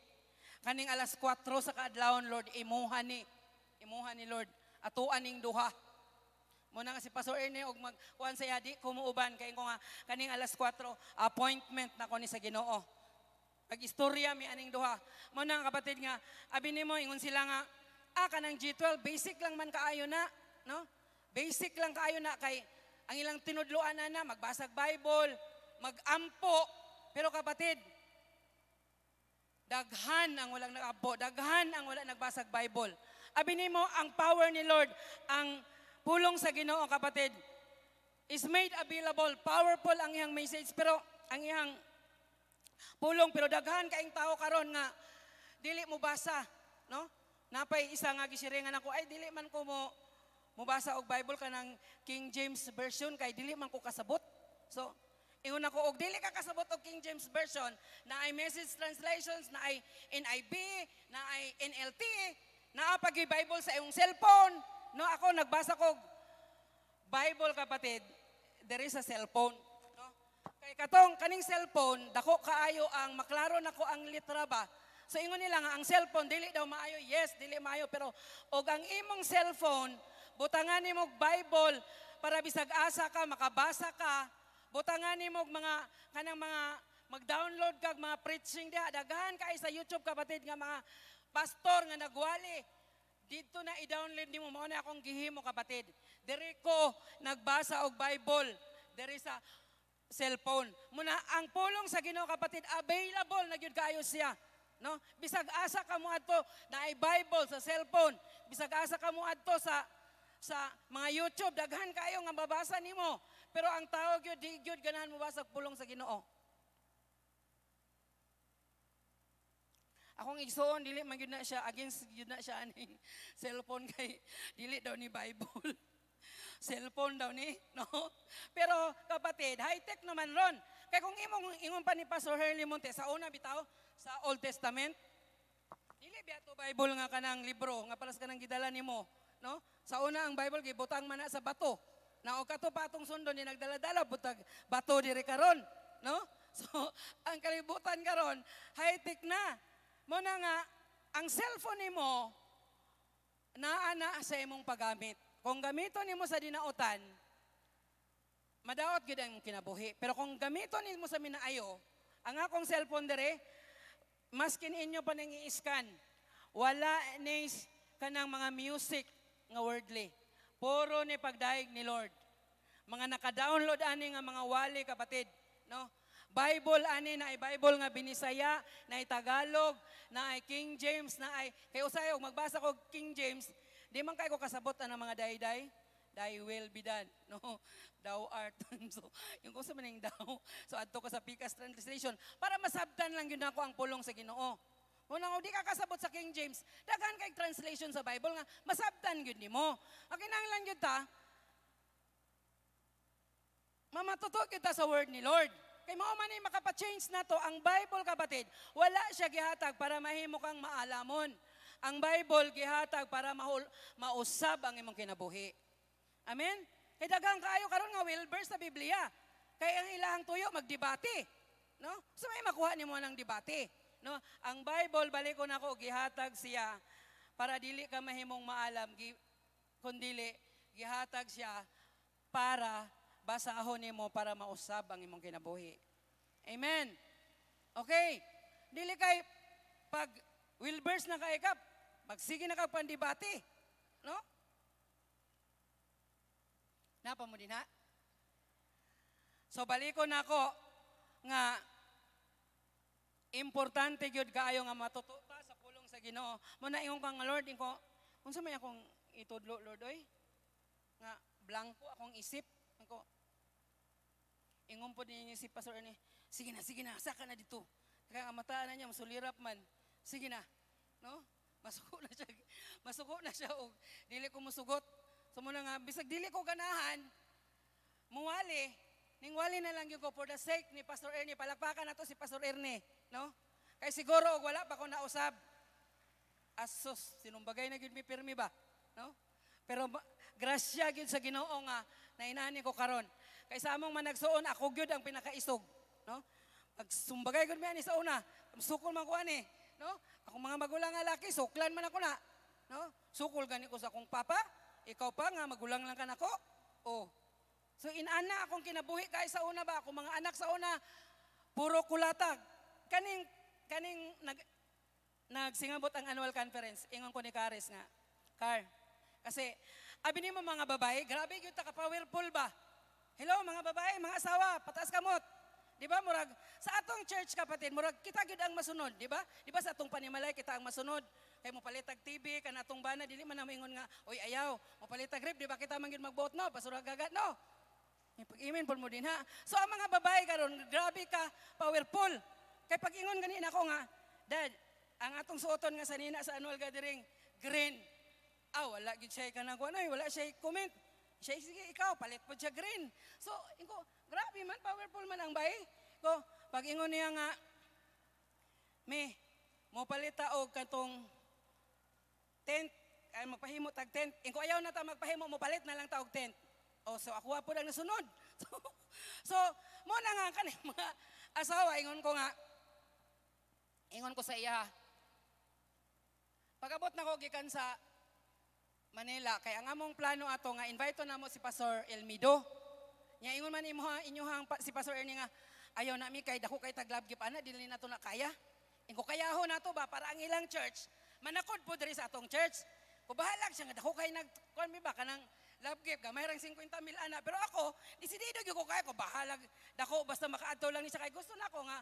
Kaning alas 4 sa kaadlawon, Lord, imuha ni. Imuha ni Lord. Atuan ning duha. Muna nga si Pastor Ernie, og magkuhan sa yadi, kumuuban. Kaya ko nga, kaning alas 4, appointment na ko ni sa ginoo. Pag-istorya mi aning duha. Muna nga kapatid nga, abi nimo ingon sila nga, ah, kanang G12, basic lang man kaayo na. No? Basic lang kaayo na kay ang ilang tinudluan na na, magbasag Bible, magampo. Pero kapatid, Daghan ang walang nagabo, daghan ang wala nagbasag Bible. Abi nimo ang power ni Lord, ang pulong sa Ginoo kapatid is made available. Powerful ang iyang message pero ang iyang pulong pero daghan kaing tao karon nga dili mo basa, no? Napay isa nga gisiringan ako ay dili man ko mo basa og Bible kanang King James version kay dili man ko kasabot. So Ingon ako, og dili ka kasabot og King James Version, na ay message translations, na ay NIB, na ay NLT, na apag Bible sa iyong cellphone. No, ako nagbasa ko Bible kapatid, there is a cellphone. No? Kay katong kaning cellphone, dako kaayo ang maklaro nako ang litra ba. So ingon nila nga ang cellphone dili daw maayo. Yes, dili maayo pero og ang imong cellphone butangan nimo Bible para bisag asa ka makabasa ka butangan nimo mga kanang mga mag-download kag mga preaching diha daghan kay sa YouTube kapatid nga mga pastor nga nagwali dito na i-download nimo mao na akong gihimo kapatid diri ko nagbasa og Bible diri sa cellphone muna ang pulong sa Ginoo kapatid available na gyud kaayo siya no bisag asa ka mo adto na Bible sa cellphone bisag asa ka mo adto sa sa mga YouTube daghan kayo nga babasa nimo pero ang tao gyud di gyud ganahan mubasag pulong sa Ginoo. Akong igsoon dili man gyud na siya against gyud na siya aning cellphone kay dili daw ni Bible. cellphone daw ni, no? Pero kapatid, high-tech naman ron. Kaya kung imong ingon pa ni Pastor Herley Monte sa una bitaw sa Old Testament, dili biya to Bible nga kanang libro nga paras kanang gidala nimo, no? Sa una ang Bible gibutang man sa bato. Na o kato patong sundo ni nagdala-dala butag bato diri karon, no? So ang kalibutan karon high-tech na. Mo na nga ang cellphone nimo naa na sa imong pagamit. Kung gamiton nimo sa dinautan, madaot gyud ang kinabuhi. Pero kung gamiton nimo sa minaayo, ang akong cellphone dire maskin inyo pa nang i-scan, wala nis kanang mga music nga worldly. Puro ni pagdaig ni Lord. Mga naka-download ani nga mga wali kapatid, no? Bible ani na ay Bible nga binisaya, na ay Tagalog, na ay King James, na ay kay usay og magbasa ko King James, di man kay ko kasabot ang mga dayday. Thy will be done. No, thou art. so, yung kung sa maning thou. So, adto ko sa Picas Translation. Para masabtan lang yun ako ang pulong sa ginoo. Unang di ka kasabot sa King James, daghan kay translation sa Bible nga masabtan gyud nimo. Ang kinahanglan gyud ta mamatuto gyud ta sa word ni Lord. Kay mao man ni makapa-change na to ang Bible kapatid. Wala siya gihatag para mahimo kang maalamon. Ang Bible gihatag para mahul, mausab ang imong kinabuhi. Amen? Kay daghan kaayo karon nga Wilbur sa Biblia. Kay ang ilahang tuyo magdebate. No? So may makuha nimo ng debate. No, ang Bible ko nako gihatag siya para dili ka mahimong maalam gi, kundili gihatag siya para basahon nimo para mausab ang imong kinabuhi. Amen. Okay. Dili kay pag Wilbers na kaikap, kap, magsige na kag pandibati. No? Napa mo din ha? So balikon nako nga Importante gyud kaayo nga matututa sa pulong sa Ginoo. Mo na ingon kang Lord inko unsa may akong itudlo Lord oy? Nga blanko akong isip ko. Ingon po niya si Pastor ni, sige na, sige na, saka na dito. Kaya kamataan na niya, masulirap man. Sige na. No? Masuko na siya. Masuko na siya. og dili ko musugot. So muna nga, bisag dili ko ganahan, muwali, ningwali na lang yun ko for the sake ni Pastor Ernie. Palakpakan na to si Pastor Ernie. No? Kay siguro wala pa ko nausab. Asos, sinumbagay na gid mi pirmi ba? No? Pero grasya gid sa Ginoo nga nainani ko karon. Kay sa among managsuon ako gyud ang pinakaisog, no? Pag sumbagay gyud mi ani sa una, sukol man ko ani, no? Ako mga magulang nga laki, suklan man ako na, no? Sukol gani ko sa akong papa, ikaw pa nga magulang lang kan ako. Oh. So inana akong kinabuhi kay sa una ba ako mga anak sa una puro kulatag, kaning kaning nag nagsingabot ang annual conference ingon ko ni Karis nga Car kasi abi nimo mga babae grabe gyud ta ka powerful ba Hello mga babae mga asawa pataas kamot Di ba murag sa atong church kapatid murag kita gyud ang masunod di ba di ba sa atong panimalay kita ang masunod kay mo palitag TV kan atong bana dili man na ingon nga oy ayaw mo palitag grip di ba kita man gyud magbuot no pasurag gagat no pag-imin po mo din ha. So ang mga babae karon, grabe ka, powerful. Kay pag-ingon ganin ako nga, Dad, ang atong suoton nga sanina sa annual gathering, green. Ah, wala gid siya kanagwanay, wala siya comment. Siya, sige, ikaw, palit pud siya green. So, inko, grabe man, powerful man ang bay. Ko, pag ingon niya nga, me, mo palita og katong tent, ay magpahimo tag tent. Inko ayaw na ta magpahimo, mo palit na lang ta og tent. Oh, so ako pud ang nasunod. So, so mo na nga kanang mga asawa, ingon ko nga, Ingon ko sa iya. Pagabot na ko gikan sa Manila, kay ang among plano ato nga invite na mo si Pastor Elmido. Nya ingon man imo inyuhang si Pastor Ernie nga ayaw na mi kay dako kay taglab gyud ana dili nato na kaya. Ingo kayaho nato ba para ang ilang church manakod po diri sa atong church. Kubahalag siya nga dako kay nag kon mi ba kanang lab gift gamay rang 50 mil ana pero ako disidido gyud ko kay ko bahalag dako basta makaadto lang ni sa kay gusto nako nga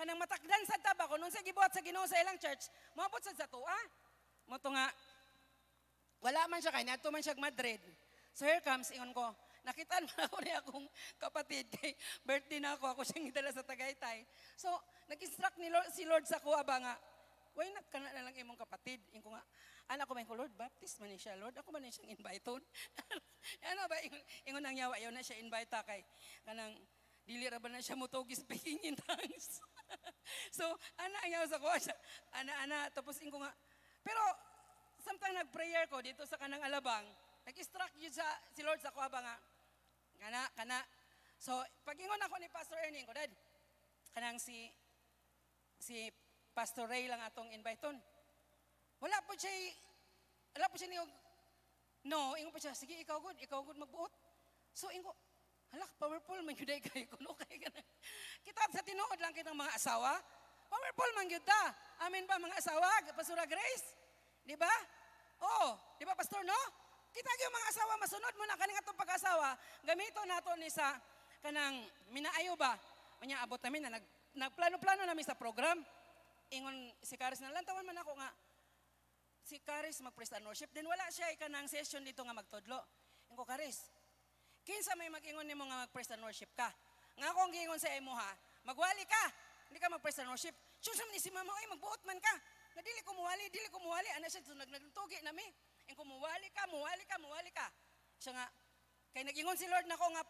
kanang matakdan sa tabako, nun sa gibuhat sa ginoo sa ilang church, mabot sa zato, ah? Moto nga, wala man siya kay, nato man siya Madrid. So here comes, ingon ko, nakitaan mo ako ni akong kapatid kay birthday na ako, ako siyang gidala sa Tagaytay. So, nag-instruct ni Lord, si Lord sa ko aba nga, why not ka na lang imong kapatid? Ingon ko nga, anak ko man ko, Lord, baptist man siya, Lord, ako man siyang inviteon. ano ba, ingon, ingon ang yawa, yaw na siya invite kay, kanang, dili ra ba na siya mutogis speaking in tongues. so, ana ayaw sa ko, Ana, ana, tapos ko nga. Pero, samtang nag-prayer ko dito sa kanang alabang, nag struck jud sa, si Lord sa ko ba nga, kana, kana. So, pagingon ako ni Pastor Ernie, ko, Dad, kanang si, si Pastor Ray lang atong inviton. Wala po siya, wala po siya niyo, no, ingo pa siya, sige, ikaw good, ikaw good magbuot. So, ingo, Halak, powerful man yun eh, kayo. Kuno kayo ka Kita sa tinuod lang kitang mga asawa. Powerful man yun ta. Amin ba mga asawa? Pasura Grace? Di ba? Oo. Di ba, Pastor, no? Kita yung mga asawa, masunod mo na kaning atong pag-asawa. Gamito nato ni sa kanang minaayo ba? Manya abot namin na nag, nagplano-plano namin sa program. Ingon si Karis na lang, tawan man ako nga. Si Karis mag-press worship. Then wala siya ikanang eh, session dito nga magtodlo. Ingo Karis, Kinsa may magingon ingon nimo nga mag-praise and worship ka? Nga akong gingon sa imo ha, magwali ka. Hindi ka mag-praise and worship. Chunsa man ni si mama, ay magbuot man ka. Na dili kumuwali, dili kumuwali. Ano siya, tunag nagtugi na mi. Ang kumuwali ka, muwali ka, muwali ka. Siya nga, kay nagingon si Lord na ko nga,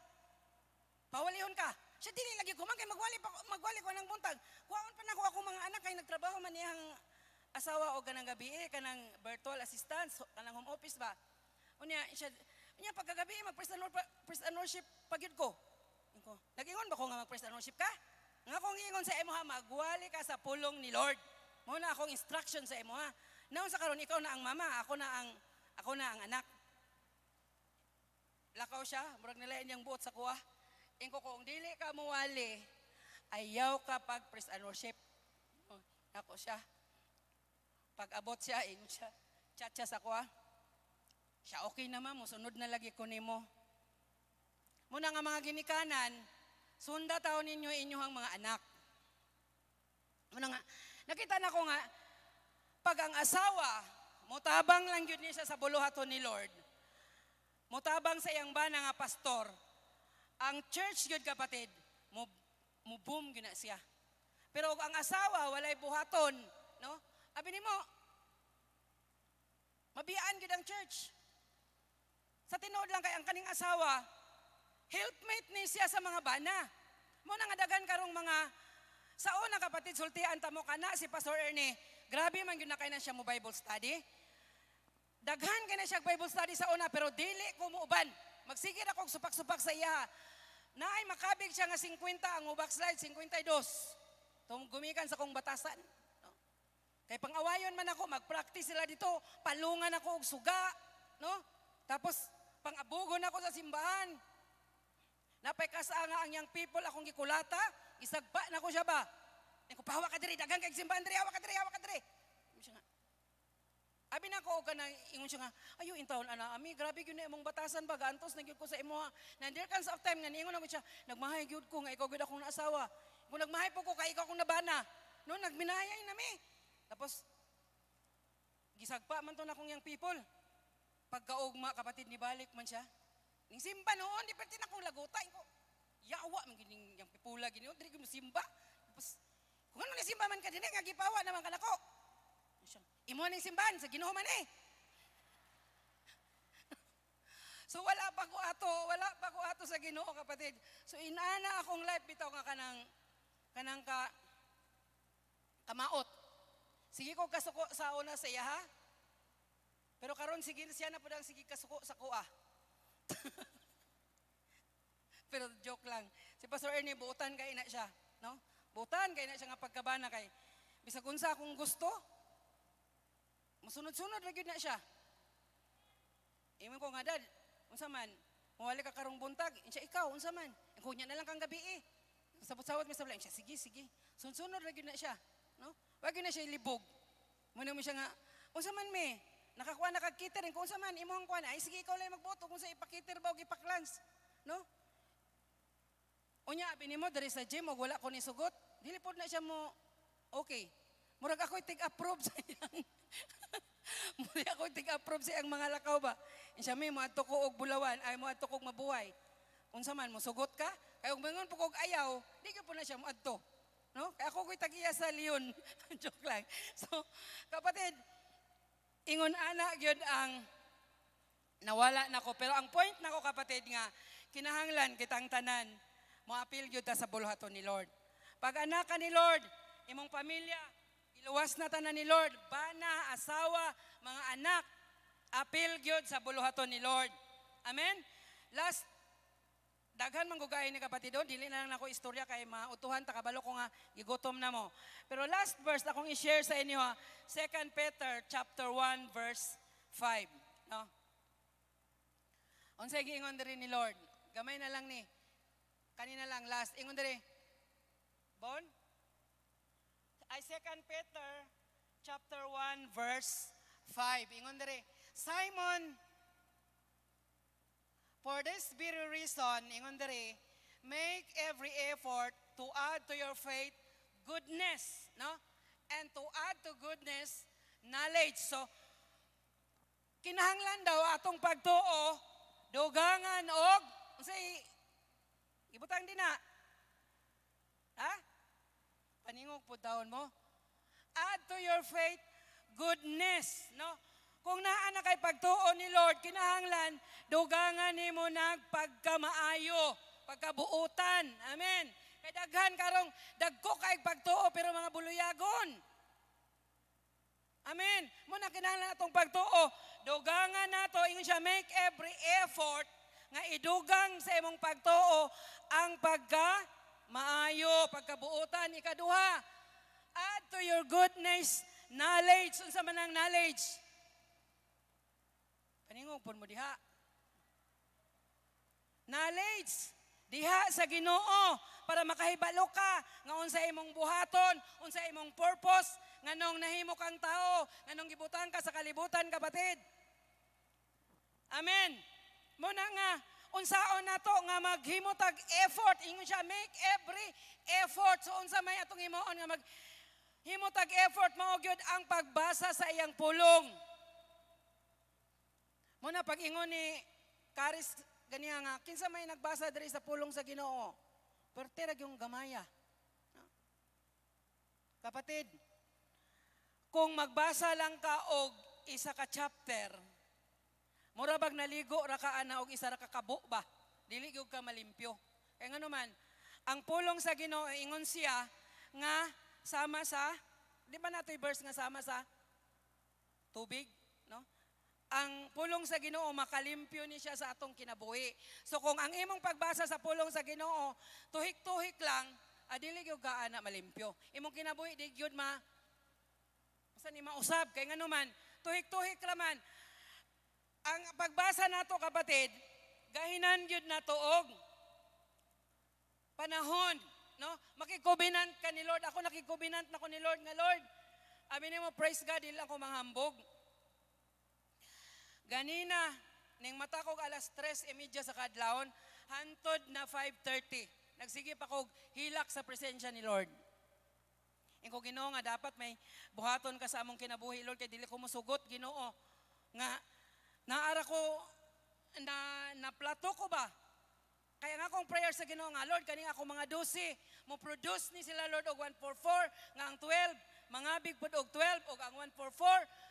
pawalihon ka. Siya dili lagi ko man, kay magwali, pa, magwali ko ng buntag. Kuhaon pa na ko ako mga anak, kay nagtrabaho man niyang asawa o ganang gabi, eh, kanang virtual assistance, kanang home office ba. Unya, siya, Inya pagkagabi, eh, mag-first and, first and worship pagyud ko. Ko, nagingon ba ko nga mag-first and worship ka? Nga kong ingon sa imo ha, magwali ka sa pulong ni Lord. Muna akong instruction sa imo ha. Naon sa karon ikaw na ang mama, ako na ang ako na ang anak. Lakaw siya, murag nilayan inyang buot sa kuha. Ingko kung dili ka muwali, ayaw ka pag praise and worship. Nako siya. Pag abot siya, ingon siya. Chat siya sa kuha. Siya okay na naman, musunod na lagi ko nimo. Muna nga mga ginikanan, sunda taon ninyo inyuhang mga anak. Muna nga, nakita na ko nga, pag ang asawa, mutabang lang yun niya sa buluhaton ni Lord, mutabang sa iyang ba nga pastor, ang church yun kapatid, mubum yun na siya. Pero ang asawa, walay buhaton, no? Abi nimo, mabiaan gid ang church. Sa tinuod lang kay ang kaning asawa, helpmate ni siya sa mga bana. Mo nang adagan karong mga sa una kapatid sultian mo kana si Pastor Ernie. Grabe man gyud na kay na siya mo Bible study. Daghan kay na siya Bible study sa una pero dili ko muuban. Magsigid ako supak-supak sa iya. Naay makabig siya nga 50 ang ubak slide 52. Tum gumikan sa kong batasan. No? Kay pangawayon man ako mag-practice sila dito, palungan ako og suga, no? Tapos pangabugon ako sa simbahan. Napaikas nga ang yang people akong gikulata, isagpa na ko siya ba? Ang ko pahawa ka diri, dagang kay simbahan diri, hawa ka diri, hawa ka diri. Siya nga. Abi na ko ka nang ingon siya nga, ayo intawon ana ami, grabe gyud na imong batasan ba gantos na ko sa imo. na Nandir kan of time nga ningon ako siya, nagmahay gyud ko nga ikaw gyud akong naasawa. Kung nagmahay po ko kay ikaw akong nabana. No nagminayay na mi. Tapos gisagpa man to na kong young people. Pagkaugma, kapatid, ni balik man siya. Ning simba noon, di pati na kong lagutan ko. Yawa, man gining yang pipula, gini, o, di mo simba. Tapos, kung ano ni simba man ka din, nga gipawa naman ka nako. Imo ning simbahan, sa ginoo man eh. so wala pa ko ato, wala pa ko ato sa ginoo kapatid. So inana akong life bitaw nga kanang, kanang ka, kamaot. Sige ko kasuko sa una sa iya ha. Pero karon sigil siya na pud ang sige kasuko sa kuha. Pero joke lang. Si Pastor Ernie butan kay ina siya, no? Butan kay ina siya nga pagkabana kay bisag unsa akong gusto. Musunod-sunod ra gyud na siya. Imo ko nga dad, unsa man? Mawali ka karong buntag, insya ikaw, unsa man? Kunya na lang kang gabi eh. Sabot-sabot mi sabla, blank sige, sige. Sunod-sunod ra gyud na siya, no? Wag na siya ilibog. Muna mo siya nga, unsa man me? Nakakuha nakagkiter kung sa man imong kuha na ay sige ikaw lang magboto kung sa ipakiter ba o ipaklans. No? Unya bini mo diri sa gym og wala ko ni sugot. Dili pod na siya mo okay. Murag ako tig approve sa iyang. Murag ako tig approve sa iyang mga lakaw ba. Insya mi mo adto ko og bulawan ay mo adto og mabuhay. Unsa man mo sugot ka kay og bangon pug og ayaw, di ka po na siya mo adto. No? kay ako ko'y tagiya sa Leon. Joke lang. So, kapatid, Ingon ana gyud ang nawala nako pero ang point nako kapatid nga kinahanglan kitang tanan moapil gyud ta sa bulhaton ni Lord. Pag anak ka ni Lord, imong pamilya iluwas na tanan ni Lord, bana, asawa, mga anak, apil gyud sa buluhaton ni Lord. Amen. Last Daghan manggugay ni kapatidon, oh, dili na lang ako istorya kay mautuhan takabalo ko nga gigutom na mo. Pero last verse akong i-share sa inyo ha, ah. 2 Peter chapter 1 verse 5, no? Unsay giingon diri ni Lord? Gamay na lang ni kanina lang last ingon diri. Bon? Ay second Peter chapter 1 verse 5 ingon diri. Simon For this very reason, ingon diri, make every effort to add to your faith goodness, no? And to add to goodness, knowledge. So, kinahanglan daw atong pagtuo, dugangan og, say, ibutang din na. Ha? Paningog po daon mo. Add to your faith goodness, no? Kung naa na kay pagtuo ni Lord, kinahanglan, dugangan nimo nag pagkamaayo, pagkabuutan. Amen. Kay daghan karong dagko kay pagtuo pero mga buluyagon. Amen. Mo na kinahanglan atong pagtuo. Dugangan nato ingon siya make every effort nga idugang sa imong pagtuo ang pagka maayo pagkabuutan ikaduha add to your goodness knowledge unsa man ang knowledge Kaningog pon mo diha. Knowledge diha sa Ginoo para makahibalo ka nga unsa imong buhaton, unsa imong purpose nganong nahimo kang tao, nganong gibutan ka sa kalibutan kapatid. Amen. Mo na nga unsaon nato nga maghimo tag effort ingon siya make every effort so unsa may atong himuon nga mag himo tag effort mao gyud ang pagbasa sa iyang pulong. Muna pag ingon ni Karis ganiya nga kinsa may nagbasa diri sa pulong sa Ginoo. Perterag yung gamaya. Kapatid, kung magbasa lang ka og isa ka chapter, mura bag naligo ra ka ana og isa ra ka kabo ba? Dili gyud ka malimpyo. Kay e ngano man, ang pulong sa Ginoo eh, ingon siya nga sama sa di ba natoy verse nga sama sa tubig? ang pulong sa Ginoo makalimpyo ni siya sa atong kinabuhi. So kung ang imong pagbasa sa pulong sa Ginoo tuhik-tuhik lang, adili gyud gaana malimpyo. Imong kinabuhi di gyud ma sa ni mausab kay ngano man tuhik-tuhik ra man. Ang pagbasa nato kapatid, gahinan gyud nato og panahon, no? Makikubinant ka ni Lord. Ako nakikubinant na ko ni Lord nga Lord. Amin mo, praise God, dili ako manghambog Ganina, ning mata ko alas 3 e imidya sa kadlawon, hantod na 5.30. Nagsige pa kog hilak sa presensya ni Lord. Ang ko ginoo nga dapat may buhaton ka sa among kinabuhi, Lord, kay dili ko musugot, ginoo. Nga, naara ko, na, naplato ko ba? Kaya nga akong prayer sa ginoo nga, Lord, kaning ako mga 12, mo produce ni sila, Lord, og 144, nga ang 12, mga big pod 12, og ang 144,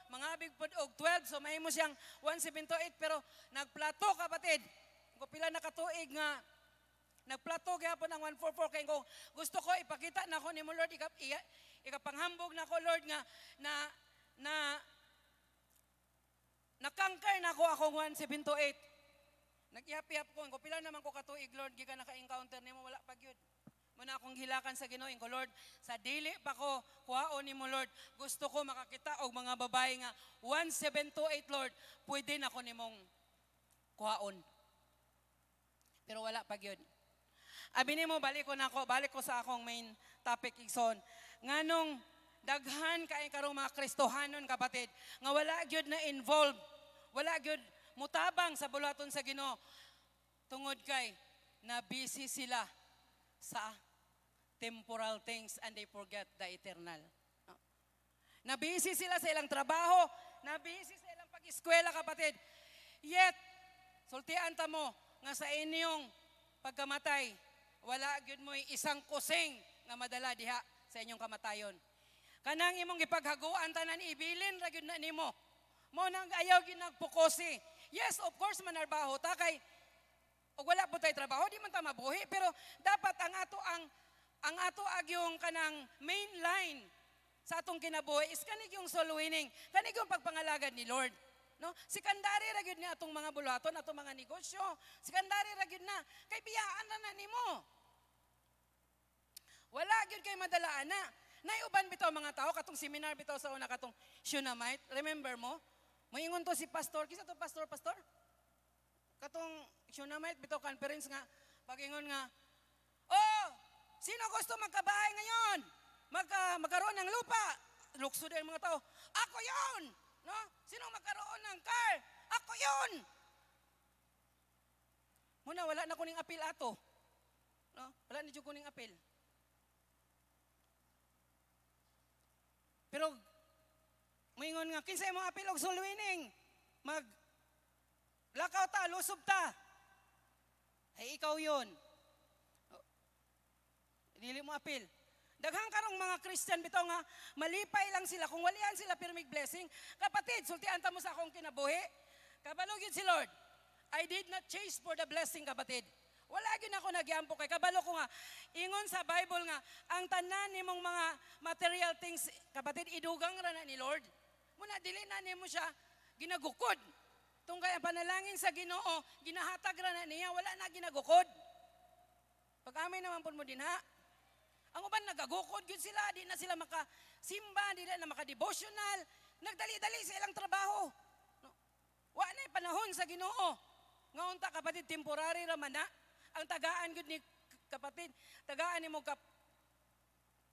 mangabig pod og 12 so mahimo siyang 178 pero nagplato kapatid. Ko pila nakatuig nga nagplato gyapon ang 144 kay ko gusto ko ipakita nako nimo Lord ikap iya, ikapanghambog nako Lord nga na na nakangkar nako akong 178. nag iap ko, ko pila naman ko katuig Lord gika naka-encounter mo, wala pa gyud. Muna akong hilakan sa Ginoo ko Lord, sa dili pa ko kuhaon mo, Lord, gusto ko makakita og mga babae nga 1728 Lord, pwede na ko nimong kuhaon. Pero wala pa gyud. Abi nimo balik ko na nako, balik ko sa akong main topic Nga Nganong daghan kay karong mga Kristohanon kapatid nga wala gyud na involved, wala gyud mutabang sa bulaton sa Ginoo tungod kay na busy sila sa temporal things and they forget the eternal. No? Oh. Nabisi sila sa ilang trabaho, nabisi sa ilang pag-eskwela kapatid. Yet, sultian ta mo nga sa inyong pagkamatay, wala gyud mo isang kusing nga madala diha sa inyong kamatayon. Kanang imong gipaghaguan tanan ibilin ra gyud na nimo. Mo nang ayaw gyud nagpukosi. Yes, of course manarbaho ta kay og wala po tayo trabaho, di man ta mabuhi, pero dapat ang ato ang ang ato agyong kanang main line sa atong kinabuhi is kanig yung soul winning, kanig yung pagpangalagad ni Lord. No? Si ra gyud ni atong mga bulaton, atong mga negosyo. Si ra gyud na kay biyaan na na nimo. Wala gyud kay madalaan na. Naiuban bitaw mga tao katong seminar bitaw sa una katong Shunamite. Remember mo? Moingon to si pastor, kisa to pastor, pastor? Katong Shunamite bitaw conference nga pagingon nga Sino gusto magkabahay ngayon? Magka, ah, magkaroon ng lupa? Lukso din mga tao. Ako yun! No? Sino magkaroon ng car? Ako yun! Muna, wala na kuning apil ato. No? Wala na kuning apil. Pero, moingon nga, kinsay mo apil og winning? Mag, lakaw ta, lusob ta. Ay, ikaw yun. Dili mo apil. Daghang karong mga Christian bitaw nga malipay lang sila kung walian sila pirmig blessing. Kapatid, sultian ta mo sa akong kinabuhi. Kabalo gyud si Lord. I did not chase for the blessing, kapatid. Wala gyud ako nagyampo kay kabalo ko nga ingon sa Bible nga ang tanan nimong mga material things kapatid idugang ra na ni Lord. Muna dili na nimo siya ginagukod. Tung ang panalangin sa Ginoo ginahatag ra na niya wala na ginagukod. Pag-amay naman pud mo din ha. Ang uban nagagukod gyud sila, di na sila makasimba, di na maka-devotional, nagdali-dali sa ilang trabaho. No. Wa na eh, panahon sa Ginoo. Ngaon ta kapatid temporary ra man na. Ang tagaan gyud ni kapatid, tagaan nimo ka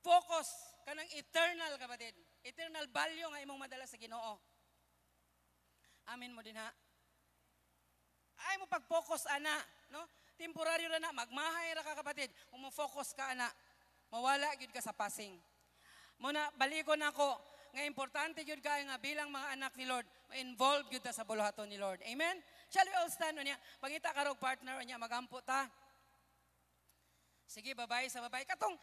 focus kanang eternal kapatid. Eternal value nga imong madala sa Ginoo. Amin mo din ha. Ay mo pag-focus ana, no? Temporary ra na magmahay ra ka kapatid, umo-focus ka ana. Mawala gyud ka sa passing. Muna balikon ako nga importante gyud kay nga bilang mga anak ni Lord, ma-involved gyud ta sa buluhaton ni Lord. Amen. Shall we all stand unya? Pagita karog partner unya magampo ta. Sige babay sa babay katong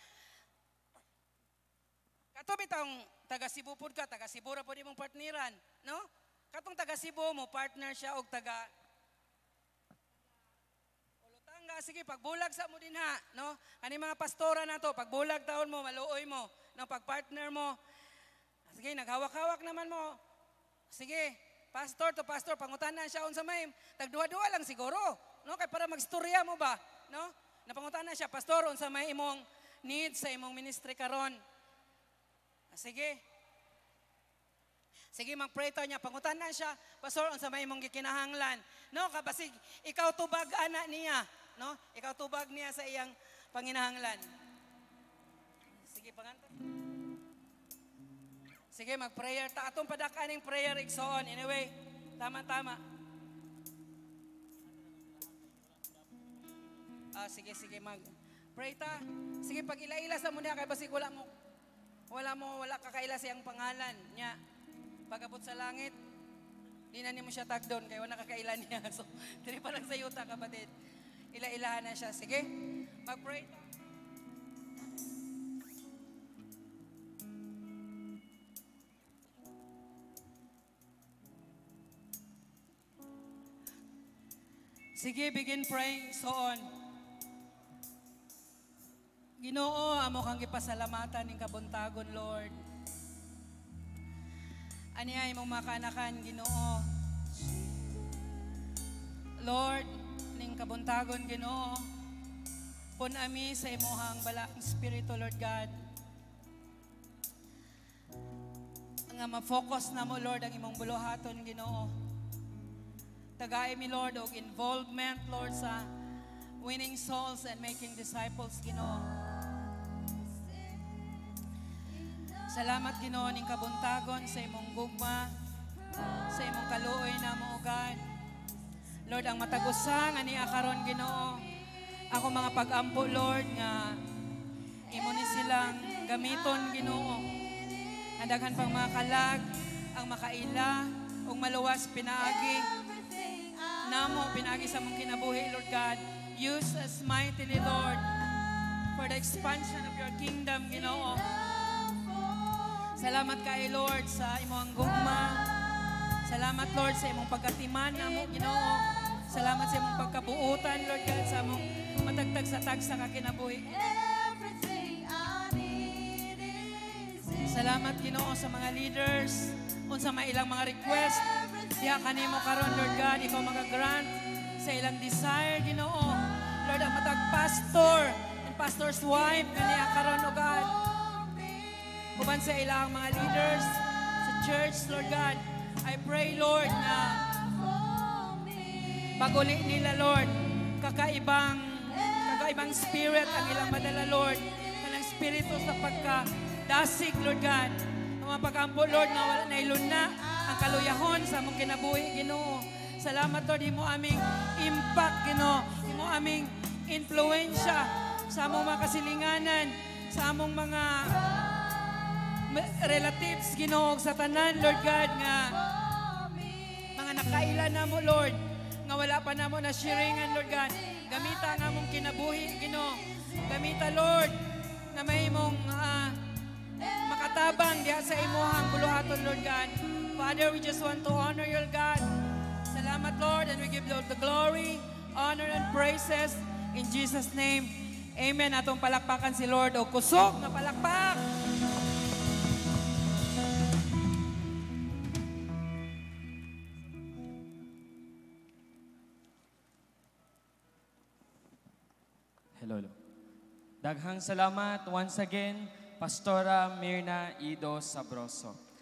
Katong bitang taga Cebu pud ka, taga Cebu ra pud imong partneran, no? Katong taga Cebu mo partner siya og taga ka, sige, pagbulag sa mo din ha. No? Ani mga pastora na to, pagbulag taon mo, maluoy mo, no? pagpartner mo. Sige, naghawak-hawak naman mo. Sige, pastor to pastor, pangutan pangutanan siya unsa may, tagduwa-duwa lang siguro. No? Kay para magstorya mo ba? No? Napangutanan siya, pastor, unsa may imong need sa imong ministry karon. Ah, sige. Sige, mag-pray tayo niya. Pangutan na siya. Pastor, unsa may imong gikinahanglan. No, kabasig, ikaw tubag ana niya no? Ikaw tubag niya sa iyang panginahanglan. Sige, pangantan. Sige, mag-prayer. Ta atong padakan ng prayer igsoon. Anyway, tama-tama. Ah, sige, sige, mag pray ta. Sige, pag ila-ila sa muna kay basi wala mo wala mo wala ka siyang pangalan niya. Pagabot sa langit, di na ni mo siya tagdon kay wala kakaila niya. So, diri pa lang sa yuta kapatid. Ila-ilahan na siya. Sige, mag-pray Sige, begin praying so on. Ginoo, amo kang gipasalamatan ning kabuntagon, Lord. Aniay mong makanakan, Ginoo. Lord, ning kabuntagon Ginoo. Pun ami sa imuhang balaang Espiritu Lord God. Nga ma-focus na mo Lord ang imong buluhaton Ginoo. Tagay mi Lord og involvement Lord sa winning souls and making disciples Ginoo. Salamat Ginoo ning kabuntagon sa imong gugma, sa imong kaluoy na mo God. Lord, ang matagusang ani akaron Ginoo. Ako mga pagampo, Lord nga imo ni silang gamiton Ginoo. Ang daghan pang mga kalag, ang makaila, ug maluwas pinaagi. Namo pinaagi sa mong kinabuhi Lord God. Use us mightily Lord for the expansion of your kingdom Ginoo. Salamat kay Lord sa imong gugma. Salamat Lord sa imong pagkatiman namo Ginoo. Salamat sa imong pagkabuutan, Lord God, sa among matagtag sa tag sa kakinabuhi. Salamat, Ginoo, sa mga leaders, sa may ilang mga request. Diha kanimo karon Lord God, ikaw magagrant sa ilang desire, Ginoo. Lord, ang matag pastor, and pastor's wife, kaniya karon o God. Uban sa ilang mga leaders sa church, Lord God, I pray, Lord, na Paguli nila, Lord, kakaibang, kakaibang spirit ang ilang madala, Lord, na ng spirito sa pagkadasig, Lord God. Ang mapagkampo, Lord, na wala na iluna ang kaluyahon sa mong kinabuhi, Ginoo. Salamat, Lord, mo aming impact, Ginoo. Mo aming influensya sa among mga kasilinganan, sa among mga relatives, Ginoo, sa tanan, Lord God, nga mga nakaila na mo, Lord, nga wala pa namo na shiringan, Lord God. Gamita nga mong kinabuhi, Gino. Gamita, Lord, na may mong uh, makatabang diha sa imuhang buluhaton, Lord God. Father, we just want to honor your God. Salamat, Lord, and we give Lord the glory, honor, and praises in Jesus' name. Amen. Atong palakpakan si Lord o kusog na palakpak. hello. Daghang salamat once again, Pastora Mirna Ido Sabroso.